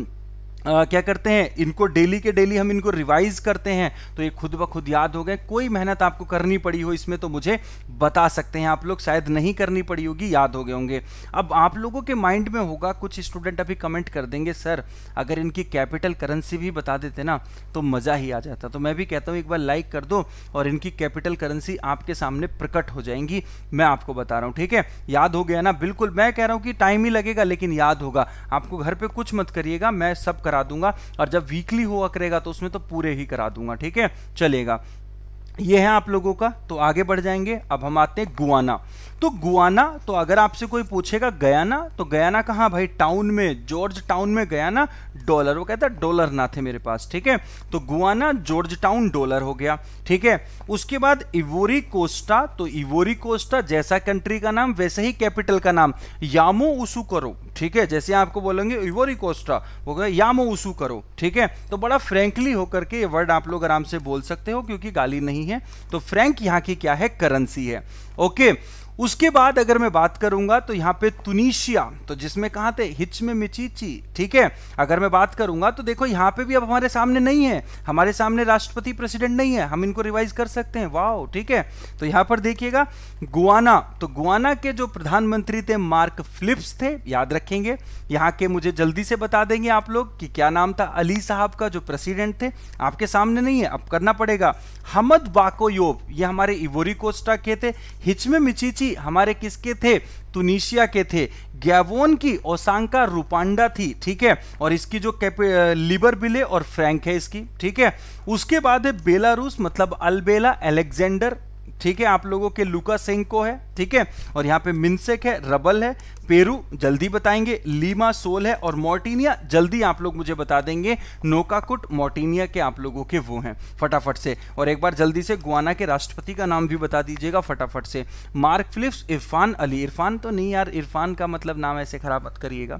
Uh, क्या करते हैं इनको डेली के डेली हम इनको रिवाइज करते हैं तो ये खुद ब खुद याद हो गए कोई मेहनत आपको करनी पड़ी हो इसमें तो मुझे बता सकते हैं आप लोग शायद नहीं करनी पड़ी होगी याद हो गए होंगे अब आप लोगों के माइंड में होगा कुछ स्टूडेंट अभी कमेंट कर देंगे सर अगर इनकी कैपिटल करेंसी भी बता देते ना तो मज़ा ही आ जाता तो मैं भी कहता हूँ एक बार लाइक कर दो और इनकी कैपिटल करेंसी आपके सामने प्रकट हो जाएंगी मैं आपको बता रहा हूँ ठीक है याद हो गया ना बिल्कुल मैं कह रहा हूँ कि टाइम ही लगेगा लेकिन याद होगा आपको घर पर कुछ मत करिएगा मैं सब कर करा दूंगा और जब वीकली हुआ करेगा तो उसमें तो पूरे ही करा दूंगा ठीक है चलेगा ये है आप लोगों का तो आगे बढ़ जाएंगे अब हम आते हैं गुआना तो गुआना तो अगर आपसे कोई पूछेगा गयाना तो गयाना कहाँ भाई टाउन में जॉर्ज टाउन में गयाना डॉलर वो कहता है डॉलर ना थे मेरे पास ठीक है तो गुआना जॉर्ज टाउन डॉलर हो गया ठीक है उसके बाद इवोरी कोस्टा तो इवोरी कोस्टा जैसा कंट्री का नाम वैसे ही कैपिटल का नाम यामो उसू करो ठीक है जैसे आपको बोलेंगे इवोरी कोस्टा वो कहते यामो उसू करो ठीक है तो बड़ा फ्रेंकली होकर के ये वर्ड आप लोग आराम से बोल सकते हो क्योंकि गाली नहीं नहीं है तो फ्रैंक यहाँ की क्या है करेंसी है ओके उसके बाद अगर मैं बात करूंगा तो यहाँ पे तुनिशिया तो जिसमें कहा थे हिच में मिचीची ठीक है अगर मैं बात करूंगा तो देखो यहाँ पे भी अब हमारे सामने नहीं है हमारे सामने राष्ट्रपति प्रेसिडेंट नहीं है हम इनको रिवाइज कर सकते हैं वाह ठीक है तो यहां पर देखिएगा गुआना तो गुआना के जो प्रधानमंत्री थे मार्क फिलिप्स थे याद रखेंगे यहाँ के मुझे जल्दी से बता देंगे आप लोग कि क्या नाम था अली साहब का जो प्रेसिडेंट थे आपके सामने नहीं है अब करना पड़ेगा हमद बाकोयोब ये हमारे इवोरी कोस्टा के थे हिचमे मिचीची कराची हमारे किसके थे तुनिशिया के थे गैवोन की ओसांका रूपांडा थी ठीक है और इसकी जो लिबर बिले और फ्रैंक है इसकी ठीक है उसके बाद है बेलारूस मतलब अलबेला एलेक्जेंडर ठीक है आप लोगों के लुका सेंको है ठीक है और यहाँ पे मिनसेक है रबल है पेरू जल्दी बताएंगे लीमा सोल है और मोर्टिनिया जल्दी आप लोग मुझे बता देंगे नोकाकुट मोर्टिनिया के आप लोगों के वो हैं फटाफट से और एक बार जल्दी से गुआना के राष्ट्रपति का नाम भी बता दीजिएगा फटाफट से Mark Phillips Irfan Ali Irfan तो नहीं यार इरफान का मतलब नाम ऐसे खराब मत करिएगा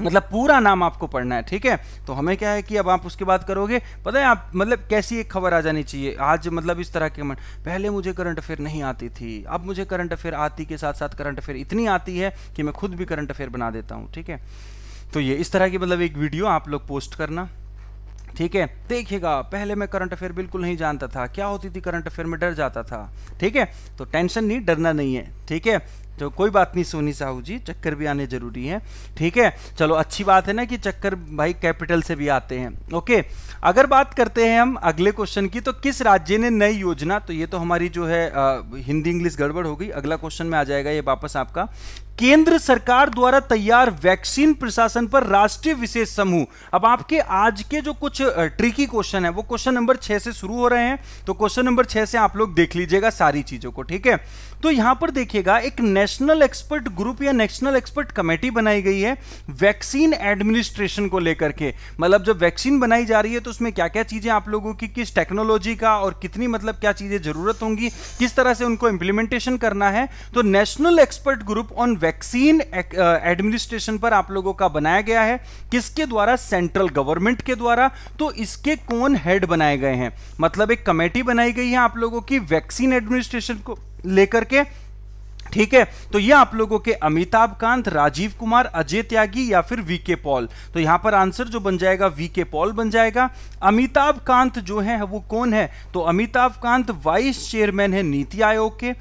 मतलब पूरा नाम आपको पढ़ना है ठीक है तो हमें क्या है कि अब आप उसके बाद करोगे पता है आप मतलब कैसी एक खबर आ जानी चाहिए आज मतलब इस तरह के मन पहले मुझे करंट अफेयर नहीं आती थी अब मुझे करंट अफेयर आती के साथ साथ करंट अफेयर इतनी आती है कि मैं खुद भी करंट अफेयर बना देता हूँ ठीक है तो ये इस तरह की मतलब एक वीडियो आप लोग पोस्ट करना ठीक है देखिएगा पहले मैं करंट अफेयर बिल्कुल नहीं जानता था क्या होती थी करंट अफेयर में डर जाता था ठीक है तो टेंशन नहीं डरना नहीं है ठीक है तो कोई बात नहीं सोनी साहू जी चक्कर भी आने जरूरी है ठीक है चलो अच्छी बात है ना कि चक्कर भाई कैपिटल से भी आते हैं ओके अगर बात करते हैं हम अगले क्वेश्चन की तो किस राज्य ने नई योजना तो ये तो हमारी जो है आ, हिंदी इंग्लिश गड़बड़ हो गई अगला क्वेश्चन में आ जाएगा ये वापस आपका केंद्र सरकार द्वारा तैयार वैक्सीन प्रशासन पर राष्ट्रीय विशेष समूह अब आपके आज के जो कुछ ट्रिकी क्वेश्चन है वो क्वेश्चन नंबर छह से शुरू हो रहे हैं तो क्वेश्चन नंबर छह से आप लोग देख लीजिएगा सारी चीजों को ठीक है तो यहां पर देखिएगा एक नेशनल नेशनल एक्सपर्ट ग्रुप या नेशनल एक्सपर्ट कमेटी बनाई गई है वैक्सीन एडमिनिस्ट्रेशन को लेकर के मतलब जब वैक्सीन बनाई जा रही है तो उसमें क्या क्या चीज़ें आप लोगों की किस टेक्नोलॉजी का और कितनी मतलब क्या चीज़ें ज़रूरत होंगी किस तरह से उनको इंप्लीमेंटेशन करना है तो national expert group on vaccine administration पर आप लोगों का बनाया गया है किसके द्वारा सेंट्रल गवर्नमेंट के द्वारा तो इसके कौन हेड बनाए गए हैं मतलब एक कमेटी बनाई गई है आप लोगों की वैक्सीन एडमिनिस्ट्रेशन को लेकर के ठीक है तो ये आप लोगों के अमिताभ कांत राजीव कुमार अजय त्यागी या फिर वीके पॉल तो यहां पर आंसर जो बन जाएगा वीके पॉल बन जाएगा अमिताभ कांत जो है वो कौन है तो अमिताभ कांत वाइस चेयरमैन है नीति आयोग के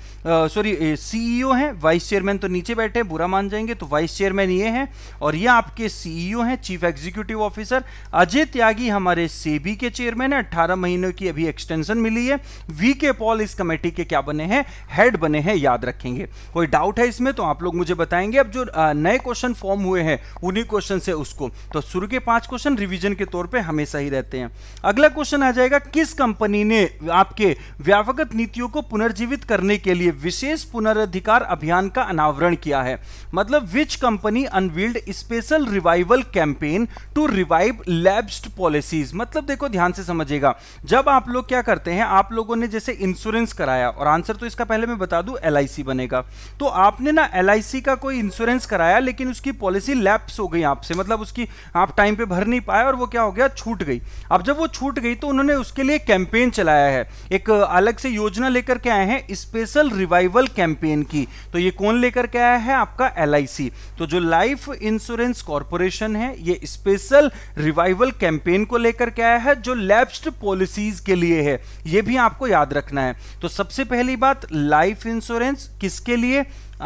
सॉरी सीईओ है वाइस चेयरमैन तो नीचे बैठे बुरा मान जाएंगे तो वाइस चेयरमैन ये है और ये आपके सीईओ हैं chief executive officer Ajay Tyagi हमारे सेबी के चेयरमैन है अट्ठारह महीनों की अभी एक्सटेंशन मिली है वी के पॉल इस कमेटी के क्या बने हैं हेड बने हैं याद रखेंगे कोई डाउट है इसमें तो आप लोग मुझे बताएंगे अब जो नए क्वेश्चन फॉर्म हुए हैं उन्हीं क्वेश्चन से उसको तो शुरू के पांच क्वेश्चन रिवीजन के तौर पे हमेशा ही रहते हैं अगला क्वेश्चन आ जाएगा किस कंपनी ने आपके व्यापकत नीतियों को पुनर्जीवित करने के लिए विशेष पुनर्धिकार अभियान का अनावरण किया है मतलब which company unveiled special revival campaign to revive lapsed policies मतलब देखो ध्यान से समझिएगा जब आप लोग क्या करते हैं आप लोगों ने जैसे इंश्योरेंस कराया और आंसर तो इसका पहले मैं बता दू एल बनेगा तो आपने ना एल का कोई इंश्योरेंस कराया लेकिन उसकी पॉलिसी लैप्स हो गई आपसे मतलब उसकी आप टाइम पे भर नहीं पाए और वो क्या हो गया छूट गई अब जब वो छूट गई तो उन्होंने उसके लिए कैंपेन चलाया है एक अलग से योजना लेकर के आए हैं स्पेशल रिवाइवल कैंपेन की तो ये कौन लेकर के आया है आपका एल तो जो लाइफ इंश्योरेंस कॉरपोरेशन है ये स्पेशल रिवाइवल कैंपेन को लेकर के आया है जो लैप्स्ड पॉलिसीज के लिए है ये भी आपको याद रखना है तो सबसे पहली बात लाइफ इंश्योरेंस किसके लिए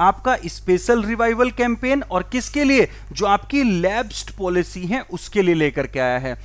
आपका स्पेशल रिवाइवल कैंपेन और किसके लिए जो आपकी लैब्स्ड पॉलिसी है उसके लिए लेकर के आया है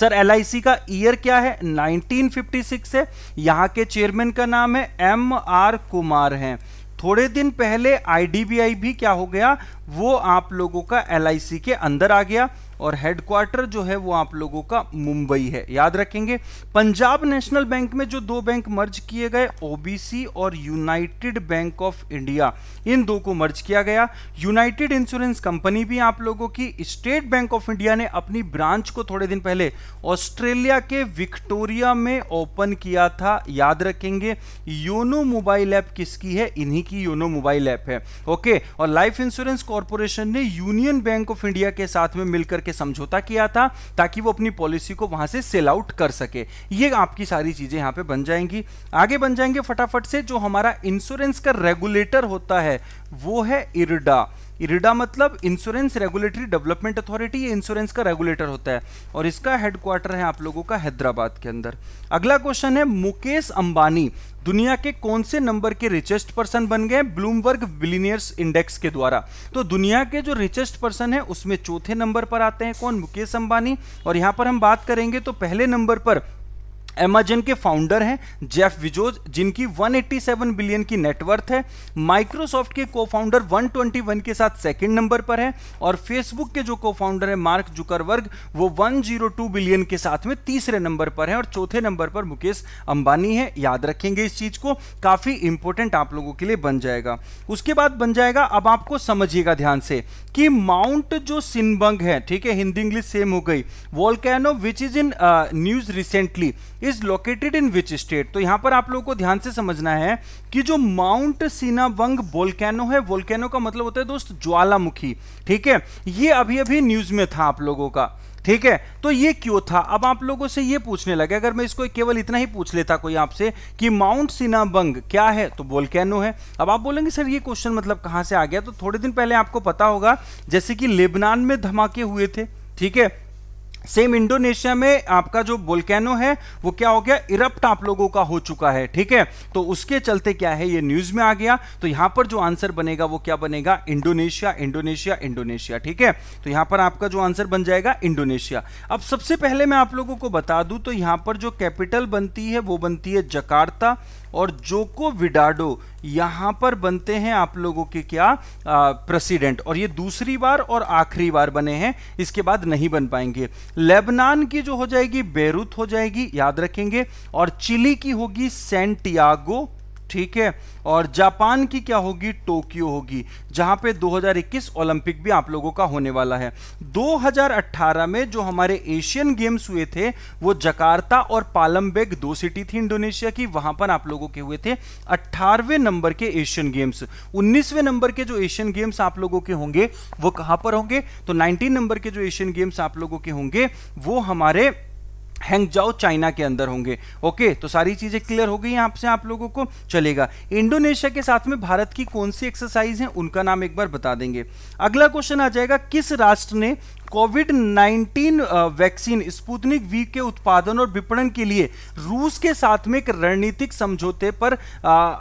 सर एल का ईयर क्या है 1956 है यहाँ के चेयरमैन का नाम है एम आर कुमार हैं थोड़े दिन पहले आईडीबीआई भी क्या हो गया वो आप लोगों का एल के अंदर आ गया और हेडक्वार्टर जो है वो आप लोगों का मुंबई है याद रखेंगे पंजाब नेशनल बैंक में जो दो बैंक मर्ज किए गए ओबीसी और यूनाइटेड बैंक ऑफ इंडिया इन दो को मर्ज किया गया यूनाइटेड इंश्योरेंस कंपनी भी आप लोगों की स्टेट बैंक ऑफ इंडिया ने अपनी ब्रांच को थोड़े दिन पहले ऑस्ट्रेलिया के विक्टोरिया में ओपन किया था याद रखेंगे योनो मोबाइल ऐप किसकी है इन्हीं की योनो मोबाइल ऐप है ओके और लाइफ इंश्योरेंस कॉरपोरेशन ने यूनियन बैंक ऑफ इंडिया के साथ में मिलकर के के समझौता किया था ताकि वो अपनी पॉलिसी को वहां से सेल आउट कर सके ये आपकी सारी चीजें यहां पे बन जाएंगी आगे बन जाएंगे फटाफट से जो हमारा इंश्योरेंस का रेगुलेटर होता है वो है इरडा इरिडा मतलब इंश्योरेंस रेगुलेटरी डेवलपमेंट अथॉरिटी ये इंश्योरेंस का रेगुलेटर होता है और इसका हेडक्वार्टर है आप लोगों का हैदराबाद के अंदर अगला क्वेश्चन है मुकेश अंबानी दुनिया के कौन से नंबर के रिचेस्ट पर्सन बन गए ब्लूमबर्ग विलीनियर्स इंडेक्स के द्वारा तो दुनिया के जो रिचेस्ट पर्सन है उसमें चौथे नंबर पर आते हैं कौन मुकेश अंबानी और यहाँ पर हम बात करेंगे तो पहले नंबर पर एमेजन के फाउंडर हैं जेफ विजोज जिनकी 187 बिलियन की नेटवर्थ है माइक्रोसॉफ्ट के को फाउंडर वन के साथ सेकेंड नंबर पर है और फेसबुक के जो को फाउंडर है मार्क जुकरवर्ग वो 102 बिलियन के साथ में तीसरे नंबर पर है और चौथे नंबर पर मुकेश अंबानी है याद रखेंगे इस चीज को काफी इंपोर्टेंट आप लोगों के लिए बन जाएगा उसके बाद बन जाएगा अब आपको समझिएगा ध्यान से कि माउंट जो सिनबंग है ठीक है हिंदी इंग्लिश सेम हो गई volcano which is in news recently is located in which state तो यहां पर आप लोगों को ध्यान से समझना है कि जो माउंट सीनाबंग वोल्केनो है वोल्केनो का मतलब होता है दोस्त ज्वालामुखी ठीक है ये अभी अभी न्यूज में था आप लोगों का ठीक है तो ये क्यों था अब आप लोगों से ये पूछने लगे अगर मैं इसको केवल इतना ही पूछ लेता कोई आपसे कि माउंट सिनाबंग क्या है तो बोल वोल्केनो है अब आप बोलेंगे सर ये क्वेश्चन मतलब कहां से आ गया तो थोड़े दिन पहले आपको पता होगा जैसे कि लेबनान में धमाके हुए थे ठीक है सेम इंडोनेशिया में आपका जो बोलकैनो है वो क्या हो गया इरप्ट आप लोगों का हो चुका है ठीक है तो उसके चलते क्या है ये न्यूज में आ गया तो यहां पर जो आंसर बनेगा वो क्या बनेगा इंडोनेशिया इंडोनेशिया इंडोनेशिया ठीक है तो यहां पर आपका जो आंसर बन जाएगा इंडोनेशिया अब सबसे पहले मैं आप लोगों को बता दूं तो यहां पर जो कैपिटल बनती है वो बनती है जकार्ता और जोको विडाडो यहां पर बनते हैं आप लोगों के क्या प्रेसिडेंट और ये दूसरी बार और आखिरी बार बने हैं इसके बाद नहीं बन पाएंगे लेबनान की जो हो जाएगी बेरूत हो जाएगी याद रखेंगे और चिली की होगी सेंटियागो ठीक है और जापान की क्या होगी टोक्यो होगी जहां पे 2021 ओलंपिक भी आप लोगों का होने वाला है 2018 में जो हमारे एशियन गेम्स हुए थे वो जकार्ता और पालमबेग दो सिटी थी इंडोनेशिया की वहां पर आप लोगों के हुए थे 18वें नंबर के एशियन गेम्स 19वें नंबर के जो एशियन गेम्स आप लोगों के होंगे वो कहां पर होंगे तो नाइनटीन नंबर के जो एशियन गेम्स आप लोगों के होंगे वो हमारे जाओ चाइना के अंदर होंगे ओके तो सारी चीज़ें क्लियर हो गई यहाँ से आप लोगों को चलेगा इंडोनेशिया के साथ में भारत की कौन सी एक्सरसाइज है उनका नाम एक बार बता देंगे अगला क्वेश्चन आ जाएगा किस राष्ट्र ने कोविड 19 वैक्सीन स्पुतनिक वी के उत्पादन और विपणन के लिए रूस के साथ में एक रणनीतिक समझौते पर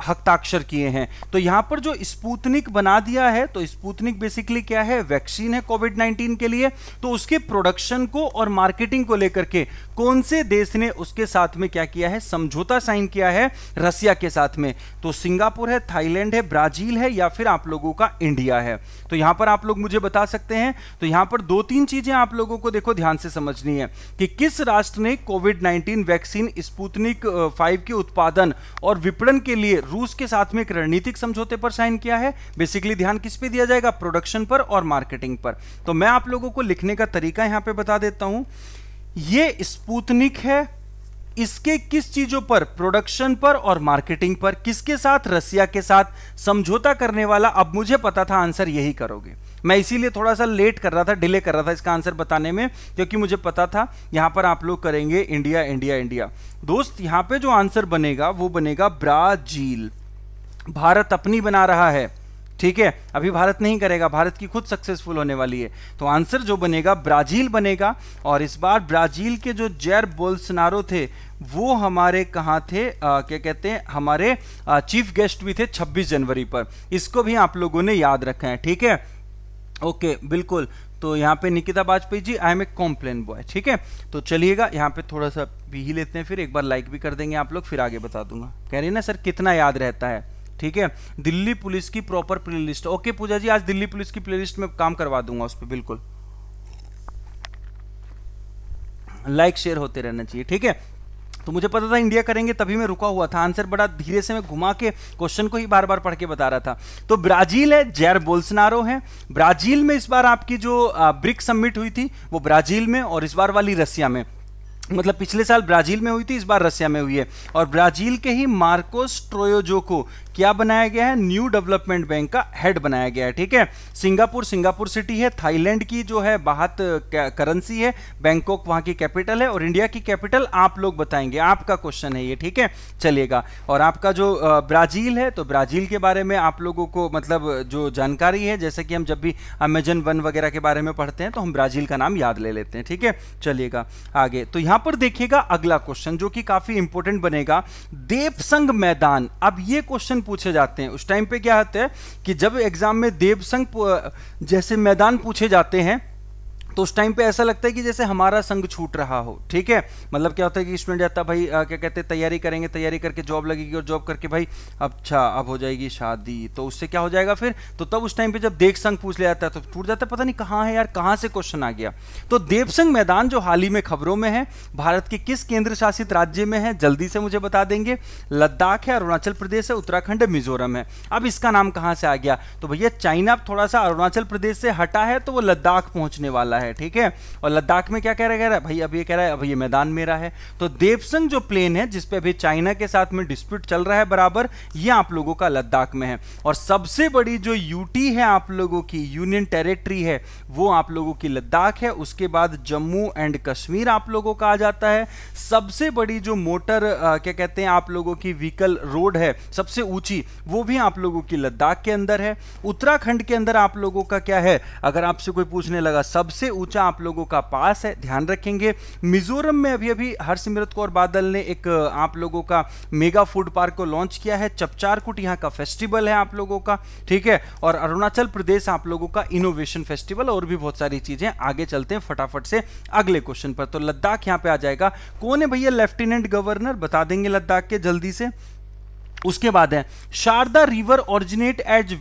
हस्ताक्षर किए हैं तो यहां पर जो स्पुतनिक बना दिया है तो स्पुतनिक बेसिकली क्या है वैक्सीन है कोविड 19 के लिए तो उसके प्रोडक्शन को और मार्केटिंग को लेकर के कौन से देश ने उसके साथ में क्या किया है समझौता साइन किया है रसिया के साथ में तो सिंगापुर है थाईलैंड है ब्राजील है या फिर आप लोगों का इंडिया है तो यहां पर आप लोग मुझे बता सकते हैं तो यहां पर दो तीन तीन चीजें आप लोगों को देखो ध्यान से समझनी है कि किस राष्ट्र ने कोविड 19 वैक्सीन स्पुतनिक फाइव के उत्पादन और विपणन के लिए रूस के साथ में एक रणनीतिक समझौते पर साइन किया है बेसिकली ध्यान किस पे दिया जाएगा प्रोडक्शन पर और मार्केटिंग पर तो मैं आप लोगों को लिखने का तरीका यहां पर बता देता हूं यह स्पुतनिक है इसके किस चीजों पर प्रोडक्शन पर और मार्केटिंग पर किसके साथ रसिया के साथ समझौता करने वाला अब मुझे पता था आंसर यही करोगे मैं इसीलिए थोड़ा सा लेट कर रहा था डिले कर रहा था इसका आंसर बताने में क्योंकि मुझे पता था यहाँ पर आप लोग करेंगे इंडिया इंडिया इंडिया दोस्त यहाँ पे जो आंसर बनेगा वो बनेगा ब्राजील भारत अपनी बना रहा है ठीक है अभी भारत नहीं करेगा भारत की खुद सक्सेसफुल होने वाली है तो आंसर जो बनेगा ब्राजील बनेगा और इस बार ब्राजील के जो जैर बोल्सनारो थे वो हमारे कहाँ थे आ, क्या कहते हैं हमारे आ, चीफ गेस्ट भी थे 26 जनवरी पर इसको भी आप लोगों ने याद रखा है ठीक है ओके बिल्कुल तो यहाँ पे Nikita Vajpayee ji I am a Complan boy ठीक है तो चलिएगा यहाँ पे थोड़ा सा भी ही लेते हैं फिर एक बार लाइक भी कर देंगे आप लोग फिर आगे बता दूंगा कह रही ना सर कितना याद रहता है ठीक है दिल्ली पुलिस की proper list okay Pooja ji आज दिल्ली पुलिस की लिस्ट में काम करवा दूंगा उस पर बिल्कुल लाइक शेयर होते रहना चाहिए ठीक है तो मुझे पता था इंडिया करेंगे तभी मैं रुका हुआ था आंसर बड़ा धीरे से मैं घुमा के क्वेश्चन को ही बार बार पढ़ के बता रहा था तो ब्राजील है जैर बोल्सनारो है ब्राजील में इस बार आपकी जो ब्रिक सबमिट हुई थी वो ब्राजील में और इस बार वाली रसिया में मतलब पिछले साल ब्राजील में हुई थी इस बार रसिया में हुई है और ब्राजील के ही मार्कोस ट्रोयोजो को क्या बनाया गया है न्यू डेवलपमेंट बैंक का हेड बनाया गया है ठीक है सिंगापुर सिंगापुर सिटी है थाईलैंड की जो है बाहत करेंसी है बैंकॉक वहां की कैपिटल है और इंडिया की कैपिटल आप लोग बताएंगे आपका क्वेश्चन है ये ठीक है चलेगा और आपका जो ब्राजील है तो ब्राजील के बारे में आप लोगों को मतलब जो जानकारी है जैसे कि हम जब भी अमेजन वन वगैरह के बारे में पढ़ते हैं तो हम ब्राजील का नाम याद ले लेते हैं ठीक है चलिएगा आगे तो यहां पर देखिएगा अगला क्वेश्चन जो कि काफी इंपोर्टेंट बनेगा देवसंग मैदान अब ये क्वेश्चन पूछे जाते हैं उस टाइम पे क्या होता है कि जब एग्जाम में देवसंग जैसे मैदान पूछे जाते हैं तो उस टाइम पे ऐसा लगता है कि जैसे हमारा संग छूट रहा हो ठीक है मतलब क्या होता है कि स्टूडेंट जाता भाई आ, क्या कहते हैं तैयारी करेंगे तैयारी करके जॉब लगेगी और जॉब करके भाई अच्छा अब हो जाएगी शादी तो उससे क्या हो जाएगा फिर तो तब उस टाइम पे जब देख संघ पूछ लिया जाता है तो टूट जाता है पता नहीं कहाँ है यार कहाँ से क्वेश्चन आ गया तो देवसंघ मैदान जो हाल ही में खबरों में है भारत के किस केंद्र शासित राज्य में है जल्दी से मुझे बता देंगे लद्दाख है अरुणाचल प्रदेश है उत्तराखंड है मिजोरम है अब इसका नाम कहाँ से आ गया तो भैया चाइना थोड़ा सा अरुणाचल प्रदेश से हटा है तो वो लद्दाख पहुंचने वाला है है ठीक है और लद्दाख में क्या कह रहा है भाई अब ये कह रहा है अब ये मैदान मेरा है तो देवसंग जो प्लेन है जिसपे अभी चाइना के साथ में डिस्प्यूट चल रहा है बराबर ये आप लोगों का लद्दाख में है और सबसे बड़ी जो यूटी है आप लोगों की यूनियन टेरिटरी है वो आप लोगों की लद्दाख है उसके बाद जम्मू एंड कश्मीर आप लोगों का आ जाता है सबसे बड़ी जो मोटर आ, क्या कहते हैं आप लोगों की व्हीकल रोड है सबसे ऊंची वो भी आप लोगों की लद्दाख के अंदर है उत्तराखंड के अंदर आप लोगों का क्या है अगर आपसे कोई पूछने लगा सबसे ऊंचा आप लोगों का पास है ध्यान रखेंगे मिजोरम में अभी अभी हरसिमरत कौर बादल ने एक आप लोगों का मेगा फूड पार्क को लॉन्च किया है चपचारकुट यहाँ का फेस्टिवल है आप लोगों का ठीक है और अरुणाचल प्रदेश आप लोगों का इनोवेशन फेस्टिवल और भी बहुत सारी चीजें आगे चलते हैं फटाफट से अगले क्वेश्चन पर तो लद्दाख यहाँ पे आ जाएगा कौन है भैया लेफ्टिनेंट गवर्नर बता देंगे लद्दाख के जल्दी से उसके बाद है Sharda river originates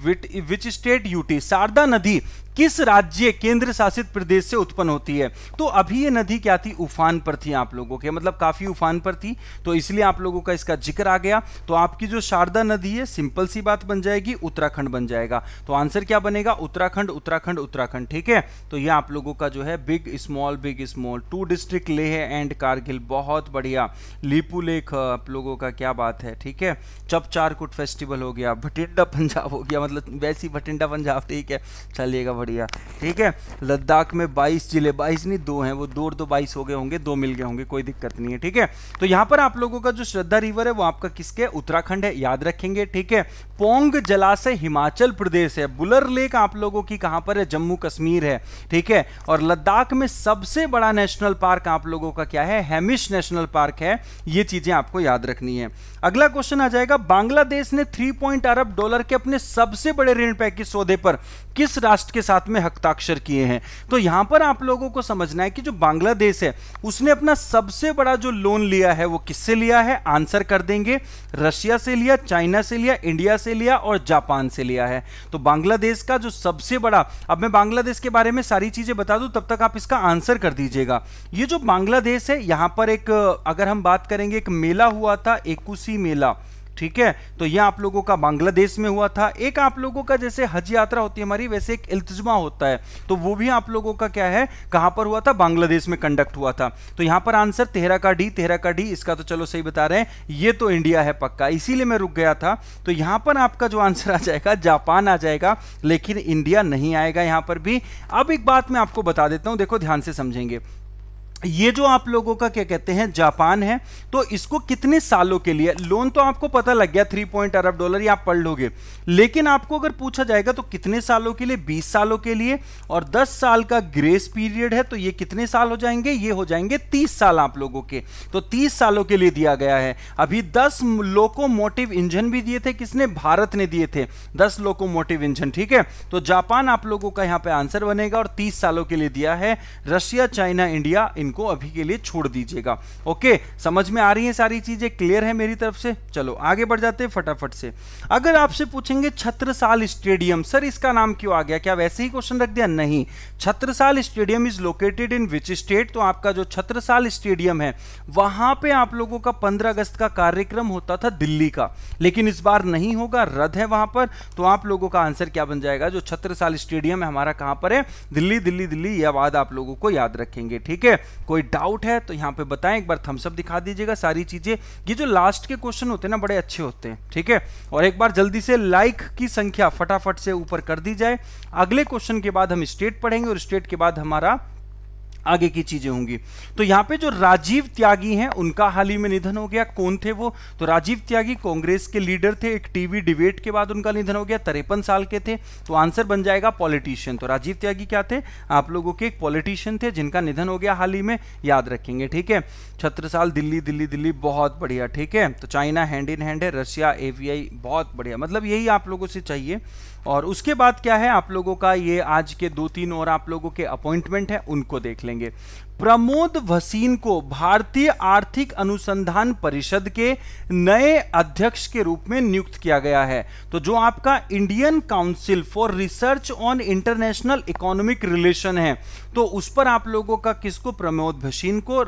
which state UT Sharda नदी किस राज्य केंद्र शासित प्रदेश से उत्पन्न होती है तो अभी ये नदी क्या थी उफान पर थी आप लोगों के मतलब काफी उफान पर थी तो इसलिए आप लोगों का इसका जिक्र आ गया तो आपकी जो शारदा नदी है सिंपल सी बात बन जाएगी उत्तराखंड बन जाएगा तो आंसर क्या बनेगा उत्तराखंड उत्तराखंड उत्तराखंड ठीक है तो ये आप लोगों का जो है big small big small two district Leh and Kargil बहुत बढ़िया लिपू लेख आप लोगों का क्या बात है ठीक है चपचारकुट फेस्टिवल हो गया भटिंडा पंजाब हो गया मतलब वैसी भटिंडा पंजाब ठीक है चलिएगा बढ़िया ठीक है लद्दाख में 22 जिले 22 नहीं दो हैं वो दो और तो 22 हो गए होंगे दो मिल गए होंगे कोई दिक्कत नहीं है ठीक है तो यहाँ पर आप लोगों का जो श्रद्धा रिवर है वो आपका किसके उत्तराखंड है याद रखेंगे ठीक है पोंग जलाशय हिमाचल प्रदेश है बुलर लेक आप लोगों की कहाँ पर है जम्मू कश्मीर है ठीक है और लद्दाख में सबसे बड़ा नेशनल पार्क आप लोगों का क्या है हेमिश नेशनल पार्क है ये चीजें आपको याद रखनी है अगला क्वेश्चन आ जाएगा बांग्लादेश ने थ्री पॉइंट अरब डॉलर के अपने सबसे बड़े ऋण पैकेज सौदे पर किस राष्ट्र के साथ साथ में हस्ताक्षर किए हैं तो यहाँ पर आप लोगों को समझना है कि जो बांग्लादेश है उसने अपना सबसे बड़ा जो लोन लिया है वो किससे लिया है आंसर कर देंगे रशिया से लिया चाइना से लिया इंडिया से लिया और जापान से लिया है तो बांग्लादेश का जो सबसे बड़ा अब मैं बांग्लादेश के बारे में सारी चीजें बता दूं तब तक आप इसका आंसर कर दीजिएगा ये जो बांग्लादेश है यहाँ पर एक अगर हम बात करेंगे एक मेला हुआ था एकुसी मेला ठीक है तो यह आप लोगों का बांग्लादेश में हुआ था एक आप लोगों का जैसे हज यात्रा होती है हमारी वैसे एक इल्तजमा होता है तो वो भी आप लोगों का क्या है कहां पर हुआ था बांग्लादेश में कंडक्ट हुआ था तो यहां पर आंसर तेहरा का डी तेहरा का डी इसका तो चलो सही बता रहे हैं ये तो इंडिया है पक्का इसीलिए मैं रुक गया था तो यहां पर आपका जो आंसर आ जाएगा जापान आ जाएगा लेकिन इंडिया नहीं आएगा यहां पर भी अब एक बात मैं आपको बता देता हूं देखो ध्यान से समझेंगे ये जो आप लोगों का क्या कहते हैं जापान है तो इसको कितने सालों के लिए लोन तो आपको पता लग गया थ्री पॉइंट अरब डॉलर या आप पढ़ लोगे लेकिन आपको अगर पूछा जाएगा तो कितने सालों के लिए बीस सालों के लिए और दस साल का ग्रेस पीरियड है तो ये कितने साल हो जाएंगे ये हो जाएंगे तीस साल आप लोगों के तो तीस सालों के लिए दिया गया है अभी दस लोकोमोटिव इंजन भी दिए थे किसने भारत ने दिए थे दस लोकोमोटिव इंजन ठीक है तो जापान आप लोगों का यहाँ पे आंसर बनेगा और तीस सालों के लिए दिया है रशिया चाइना इंडिया इनको अभी के लिए छोड़ दीजिएगा ओके समझ में आ रही है सारी चीज़ें क्लियर है मेरी तरफ से चलो आगे बढ़ जाते हैं फटाफट से अगर आपसे पूछेंगे छत्रसाल स्टेडियम सर इसका नाम क्यों आ गया क्या वैसे ही क्वेश्चन रख दिया नहीं Chhatrasal stadium is located in which state तो आपका जो छत्रसाल स्टेडियम है वहां पर आप लोगों का पंद्रह अगस्त का कार्यक्रम होता था दिल्ली का लेकिन इस बार नहीं होगा रद्द है वहां पर तो आप लोगों का आंसर क्या बन जाएगा जो छत्रसाल स्टेडियम है हमारा कहां पर है दिल्ली दिल्ली दिल्ली यह बात आप लोगों को याद रखेंगे ठीक है कोई डाउट है तो यहाँ पे बताएं एक बार थम्सअप दिखा दीजिएगा सारी चीज़ें ये जो लास्ट के क्वेश्चन होते हैं ना बड़े अच्छे होते हैं ठीक है और एक बार जल्दी से लाइक की संख्या फटाफट से ऊपर कर दी जाए अगले क्वेश्चन के बाद हम स्टेट पढ़ेंगे और स्टेट के बाद हमारा आगे की चीजें होंगी तो यहाँ पे जो राजीव त्यागी हैं उनका हाल ही में निधन हो गया कौन थे वो तो राजीव त्यागी कांग्रेस के लीडर थे एक टीवी डिबेट के बाद उनका निधन हो गया तिरपन साल के थे तो आंसर बन जाएगा पॉलिटिशियन तो राजीव त्यागी क्या थे आप लोगों के एक पॉलिटिशियन थे जिनका निधन हो गया हाल ही में याद रखेंगे ठीक है छत्रसाल दिल्ली दिल्ली दिल्ली बहुत बढ़िया ठीक है तो चाइना हैंड इन हैंड है रशिया एवीआई बहुत बढ़िया मतलब यही आप लोगों से चाहिए और उसके बाद क्या है आप लोगों का ये आज के दो तीन और आप लोगों के अपॉइंटमेंट है उनको देख लेंगे करेंगे प्रमोद भसीन को भारतीय आर्थिक अनुसंधान परिषद के नए अध्यक्ष के रूप में नियुक्त किया गया है तो जो आपका Indian council for research on international economic relation है तो उस पर आप लोगों का किसको प्रमोद भसीन को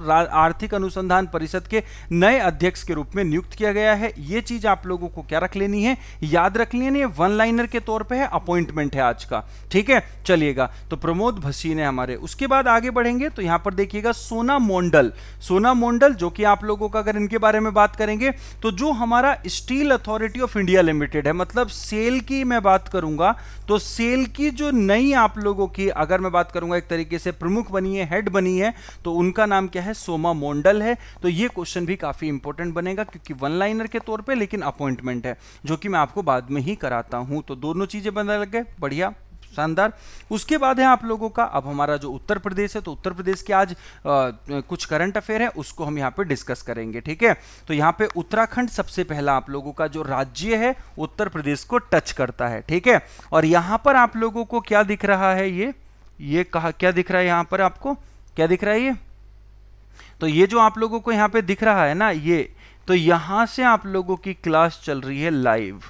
आर्थिक अनुसंधान परिषद के नए अध्यक्ष के रूप में नियुक्त किया गया है ये चीज आप लोगों को क्या रख लेनी है याद रख लेनी है वन लाइनर के तौर पर है अपॉइंटमेंट है आज का ठीक है चलिएगा तो प्रमोद भसीन है हमारे उसके बाद आगे बढ़ेंगे तो यहां पर देखिएगा सोना मोंडल सोना मोंडल जो कि आप लोगों का अगर इनके बारे में बात करेंगे तो जो हमारा steel authority of India limited है मतलब सेल की मैं बात करूंगा तो सेल की जो नई आप लोगों की अगर मैं बात करूंगा एक तरीके से प्रमुख बनी है हेड बनी है तो उनका नाम क्या है सोमा मोंडल है तो ये क्वेश्चन भी काफी इंपॉर्टेंट बनेगा क्योंकि वन लाइनर के तौर पर लेकिन अपॉइंटमेंट है जो कि मैं आपको बाद में ही कराता हूं तो दोनों चीजें बनने लग गए बढ़िया शानदार उसके बाद है आप लोगों का अब हमारा जो उत्तर प्रदेश है तो उत्तर प्रदेश के आज आ, कुछ करंट अफेयर है उसको हम यहाँ पे डिस्कस करेंगे ठीक है तो यहाँ पे उत्तराखंड सबसे पहला आप लोगों का जो राज्य है उत्तर प्रदेश को टच करता है ठीक है और यहाँ पर आप लोगों को क्या दिख रहा है ये ये कहा क्या दिख रहा है यहाँ पर आपको क्या दिख रहा है ये तो ये जो आप लोगों को यहाँ पे दिख रहा है ना ये तो यहां से आप लोगों की क्लास चल रही है लाइव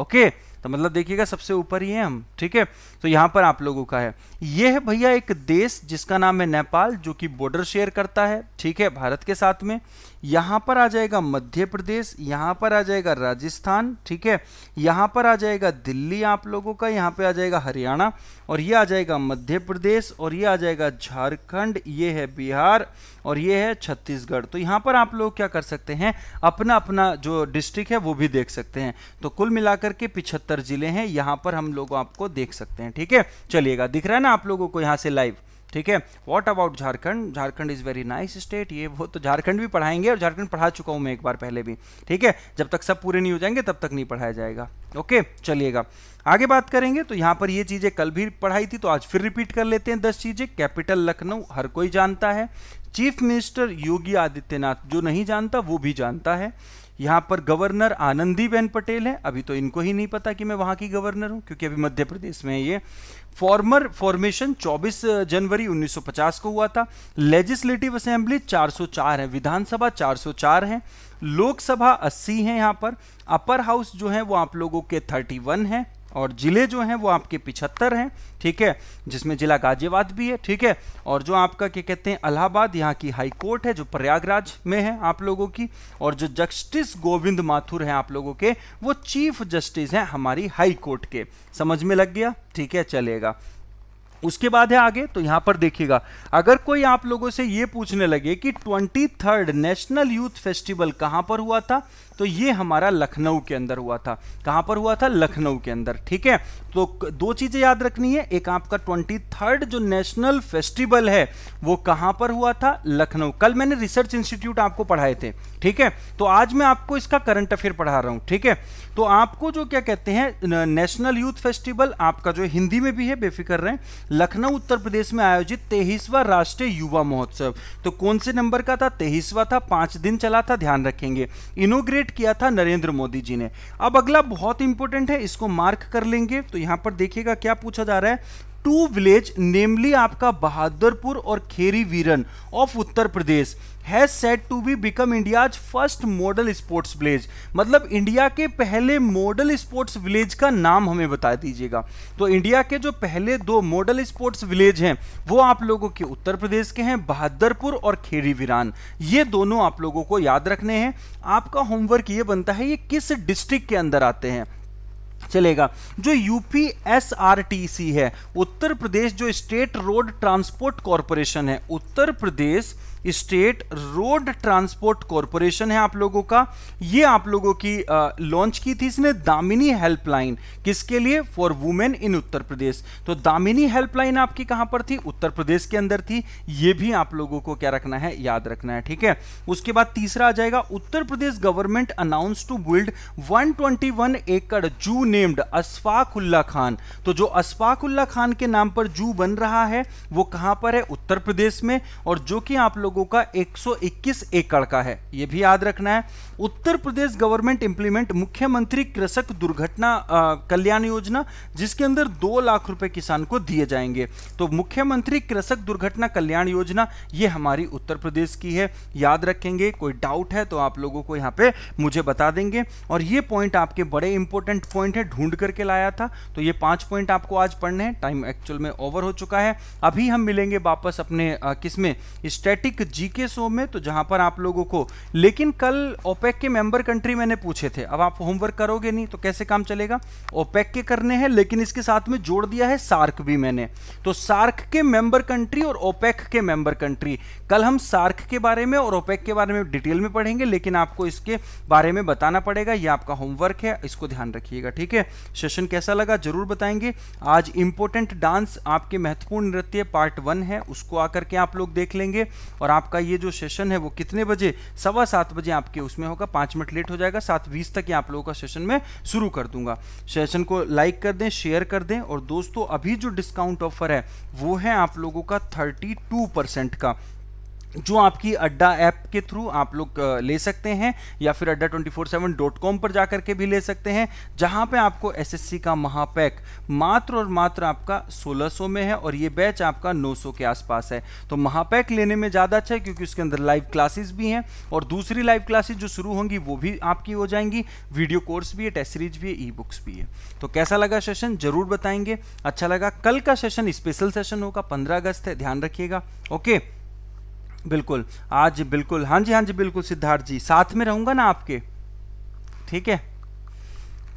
ओके okay? तो मतलब देखिएगा सबसे ऊपर ही है हम ठीक है तो यहां पर आप लोगों का है ये है भैया एक देश जिसका नाम है नेपाल जो कि बॉर्डर शेयर करता है ठीक है भारत के साथ में यहाँ पर आ जाएगा मध्य प्रदेश यहाँ पर आ जाएगा राजस्थान ठीक है यहाँ पर आ जाएगा दिल्ली आप लोगों का यहाँ पे आ जाएगा हरियाणा और ये आ जाएगा मध्य प्रदेश और ये आ जाएगा झारखंड ये है बिहार और ये है छत्तीसगढ़ तो यहाँ पर आप लोग क्या कर सकते हैं अपना अपना जो डिस्ट्रिक्ट है वो भी देख सकते हैं तो कुल मिलाकर के पिछहत्तर जिले हैं यहाँ पर हम लोग आपको देख सकते हैं ठीक है चलिएगा दिख रहा है ना आप लोगों को यहाँ से लाइव ठीक है what about Jharkhand Jharkhand is very nice state ये वो तो झारखंड भी पढ़ाएंगे और झारखंड पढ़ा चुका हूँ मैं एक बार पहले भी ठीक है जब तक सब पूरे नहीं हो जाएंगे तब तक नहीं पढ़ाया जाएगा ओके चलिएगा आगे बात करेंगे तो यहाँ पर ये चीज़ें कल भी पढ़ाई थी तो आज फिर रिपीट कर लेते हैं दस चीज़ें कैपिटल लखनऊ हर कोई जानता है चीफ मिनिस्टर योगी आदित्यनाथ जो नहीं जानता वो भी जानता है यहाँ पर गवर्नर आनंदीबेन पटेल हैं अभी तो इनको ही नहीं पता कि मैं वहाँ की गवर्नर हूँ क्योंकि अभी मध्य प्रदेश में है ये फॉर्मर फॉर्मेशन 24 जनवरी 1950 को हुआ था लेजिस्लेटिव असेंबली 404 है विधानसभा 404 है लोकसभा 80 है यहाँ पर अपर हाउस जो है वो आप लोगों के 31 है और ज़िले जो हैं वो आपके पिछहत्तर हैं ठीक है जिसमें ज़िला गाजियाबाद भी है ठीक है और जो आपका क्या कहते हैं अलाहाबाद यहाँ की हाई कोर्ट है जो प्रयागराज में है आप लोगों की और जो जस्टिस गोविंद माथुर हैं आप लोगों के वो चीफ जस्टिस हैं हमारी हाई कोर्ट के समझ में लग गया ठीक है चलेगा उसके बाद है आगे तो यहां पर देखिएगा अगर कोई आप लोगों से ये पूछने लगे कि twenty third national youth festival कहां पर हुआ था तो ये हमारा लखनऊ के अंदर हुआ था कहां पर हुआ था लखनऊ के अंदर ठीक है तो दो चीज़ें याद रखनी है एक आपका ट्वेंटी थर्ड जो नेशनल फेस्टिवल है वो कहां पर हुआ था लखनऊ कल मैंने रिसर्च इंस्टीट्यूट आपको पढ़ाए थे ठीक है तो आज मैं आपको इसका करंट अफेयर पढ़ा रहा हूं ठीक है तो आपको जो क्या कहते हैं नेशनल यूथ फेस्टिवल आपका जो हिंदी में भी है बेफिक्र रहे लखनऊ उत्तर प्रदेश में आयोजित तेईसवा राष्ट्रीय युवा महोत्सव तो कौन से नंबर का था तेईसवा था पांच दिन चला था ध्यान रखेंगे इनोग्रेट क्रिएट किया था नरेंद्र मोदी जी ने अब अगला बहुत इंपॉर्टेंट है इसको मार्क कर लेंगे तो यहां पर देखिएगा क्या पूछा जा रहा है टू विलेज नेमली आपका बहादुरपुर और Kheri Veeran of Uttar Pradesh has set to be become India's first model sports village मतलब इंडिया के पहले मॉडल स्पोर्ट्स विलेज का नाम हमें बता दीजिएगा तो इंडिया के जो पहले दो मॉडल स्पोर्ट्स विलेज हैं वो आप लोगों के उत्तर प्रदेश के हैं बहादुरपुर और खेरी वीरान ये दोनों आप लोगों को याद रखने हैं आपका होमवर्क ये बनता है ये किस डिस्ट्रिक्ट के अंदर आते हैं चलेगा जो UP S R T C है उत्तर प्रदेश जो स्टेट रोड ट्रांसपोर्ट कॉरपोरेशन है Uttar Pradesh state road transport corporation है आप लोगों का ये आप लोगों की लॉन्च की थी इसने दामिनी हेल्पलाइन किसके लिए फॉर वुमेन इन उत्तर प्रदेश तो दामिनी हेल्पलाइन आपकी कहां पर थी उत्तर प्रदेश के अंदर थी ये भी आप लोगों को क्या रखना है याद रखना है ठीक है उसके बाद तीसरा आ जाएगा Uttar Pradesh government announce to build one acre zoo named Ashfaqulla Khan तो जो अशफाकुल्ला खान के नाम पर जू बन रहा है वो कहां पर है उत्तर प्रदेश में और जो कि आप लोग लोगों का 121 एकड़ का है ये भी याद रखना है उत्तर प्रदेश गवर्नमेंट इंप्लीमेंट मुख्यमंत्री कृषक दुर्घटना कल्याण योजना जिसके अंदर दो लाख रुपए किसान को दिए जाएंगे तो मुख्यमंत्री कृषक दुर्घटना कल्याण योजना ये हमारी उत्तर प्रदेश की है याद रखेंगे कोई डाउट है तो आप लोगों को यहाँ पे मुझे बता देंगे और ये पॉइंट आपके बड़े इंपॉर्टेंट पॉइंट है ढूंढ करके लाया था तो ये पांच पॉइंट आपको आज पढ़ने हैं टाइम एक्चुअल में ओवर हो चुका है अभी हम मिलेंगे वापस अपने किसमें स्टैटिक एक जीके शो में तो जहां पर आप लोगों को लेकिन कल ओपेक के मेंबर कंट्री मैंने पूछे थे अब आप होमवर्क करोगे नहीं तो कैसे काम चलेगा ओपेक के करने हैं लेकिन इसके साथ में जोड़ दिया है सार्क भी मैंने तो सार्क के मेंबर कंट्री और ओपेक के मेंबर कंट्री कल हम सार्क के बारे में और ओपेक के बारे में डिटेल में पढ़ेंगे लेकिन आपको इसके बारे में बताना पड़ेगा यह आपका होमवर्क है इसको ध्यान रखिएगा ठीक है सेशन कैसा लगा जरूर बताएंगे आज इंपोर्टेंट डांस आपके महत्वपूर्ण नृत्य पार्ट वन है उसको आकर के आप लोग देख लेंगे और और आपका ये जो सेशन है वो कितने बजे सवा सात बजे आपके उसमें होगा पाँच मिनट लेट हो जाएगा सात बीस तक ही आप लोगों का सेशन मैं शुरू कर दूंगा सेशन को लाइक कर दें शेयर कर दें और दोस्तों अभी जो डिस्काउंट ऑफर है वो है आप लोगों का थर्टी का जो आपकी अड्डा ऐप के थ्रू आप लोग ले सकते हैं या फिर Adda twenty four seven dot com पर जाकर के भी ले सकते हैं जहां पे आपको एसएससी का महापैक मात्र और मात्र आपका 1600 में है और ये बैच आपका 900 के आसपास है तो महापैक लेने में ज़्यादा अच्छा है क्योंकि उसके अंदर लाइव क्लासेस भी हैं और दूसरी लाइव क्लासेज जो शुरू होंगी वो भी आपकी हो जाएंगी वीडियो कोर्स भी है टेस्ट सीरीज भी है ई बुक्स भी है तो कैसा लगा सेशन जरूर बताएंगे अच्छा लगा कल का सेशन स्पेशल सेशन होगा पंद्रह अगस्त है ध्यान रखिएगा ओके बिल्कुल आज बिल्कुल हाँ जी हाँ जी बिल्कुल सिद्धार्थ जी साथ में रहूंगा ना आपके ठीक है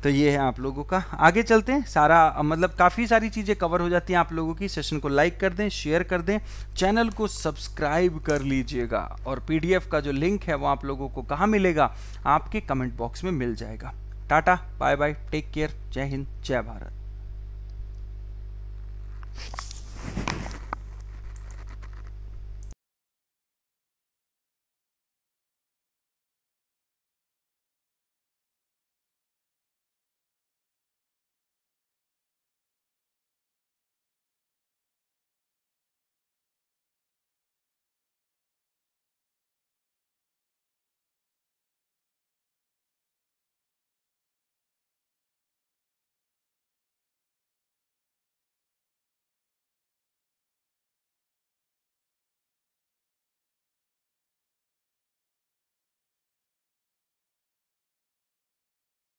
तो ये है आप लोगों का आगे चलते हैं सारा मतलब काफ़ी सारी चीज़ें कवर हो जाती हैं आप लोगों की सेशन को लाइक कर दें शेयर कर दें चैनल को सब्सक्राइब कर लीजिएगा और पीडीएफ का जो लिंक है वो आप लोगों को कहाँ मिलेगा आपके कमेंट बॉक्स में मिल जाएगा टाटा बाय बाय टेक केयर जय हिंद जय भारत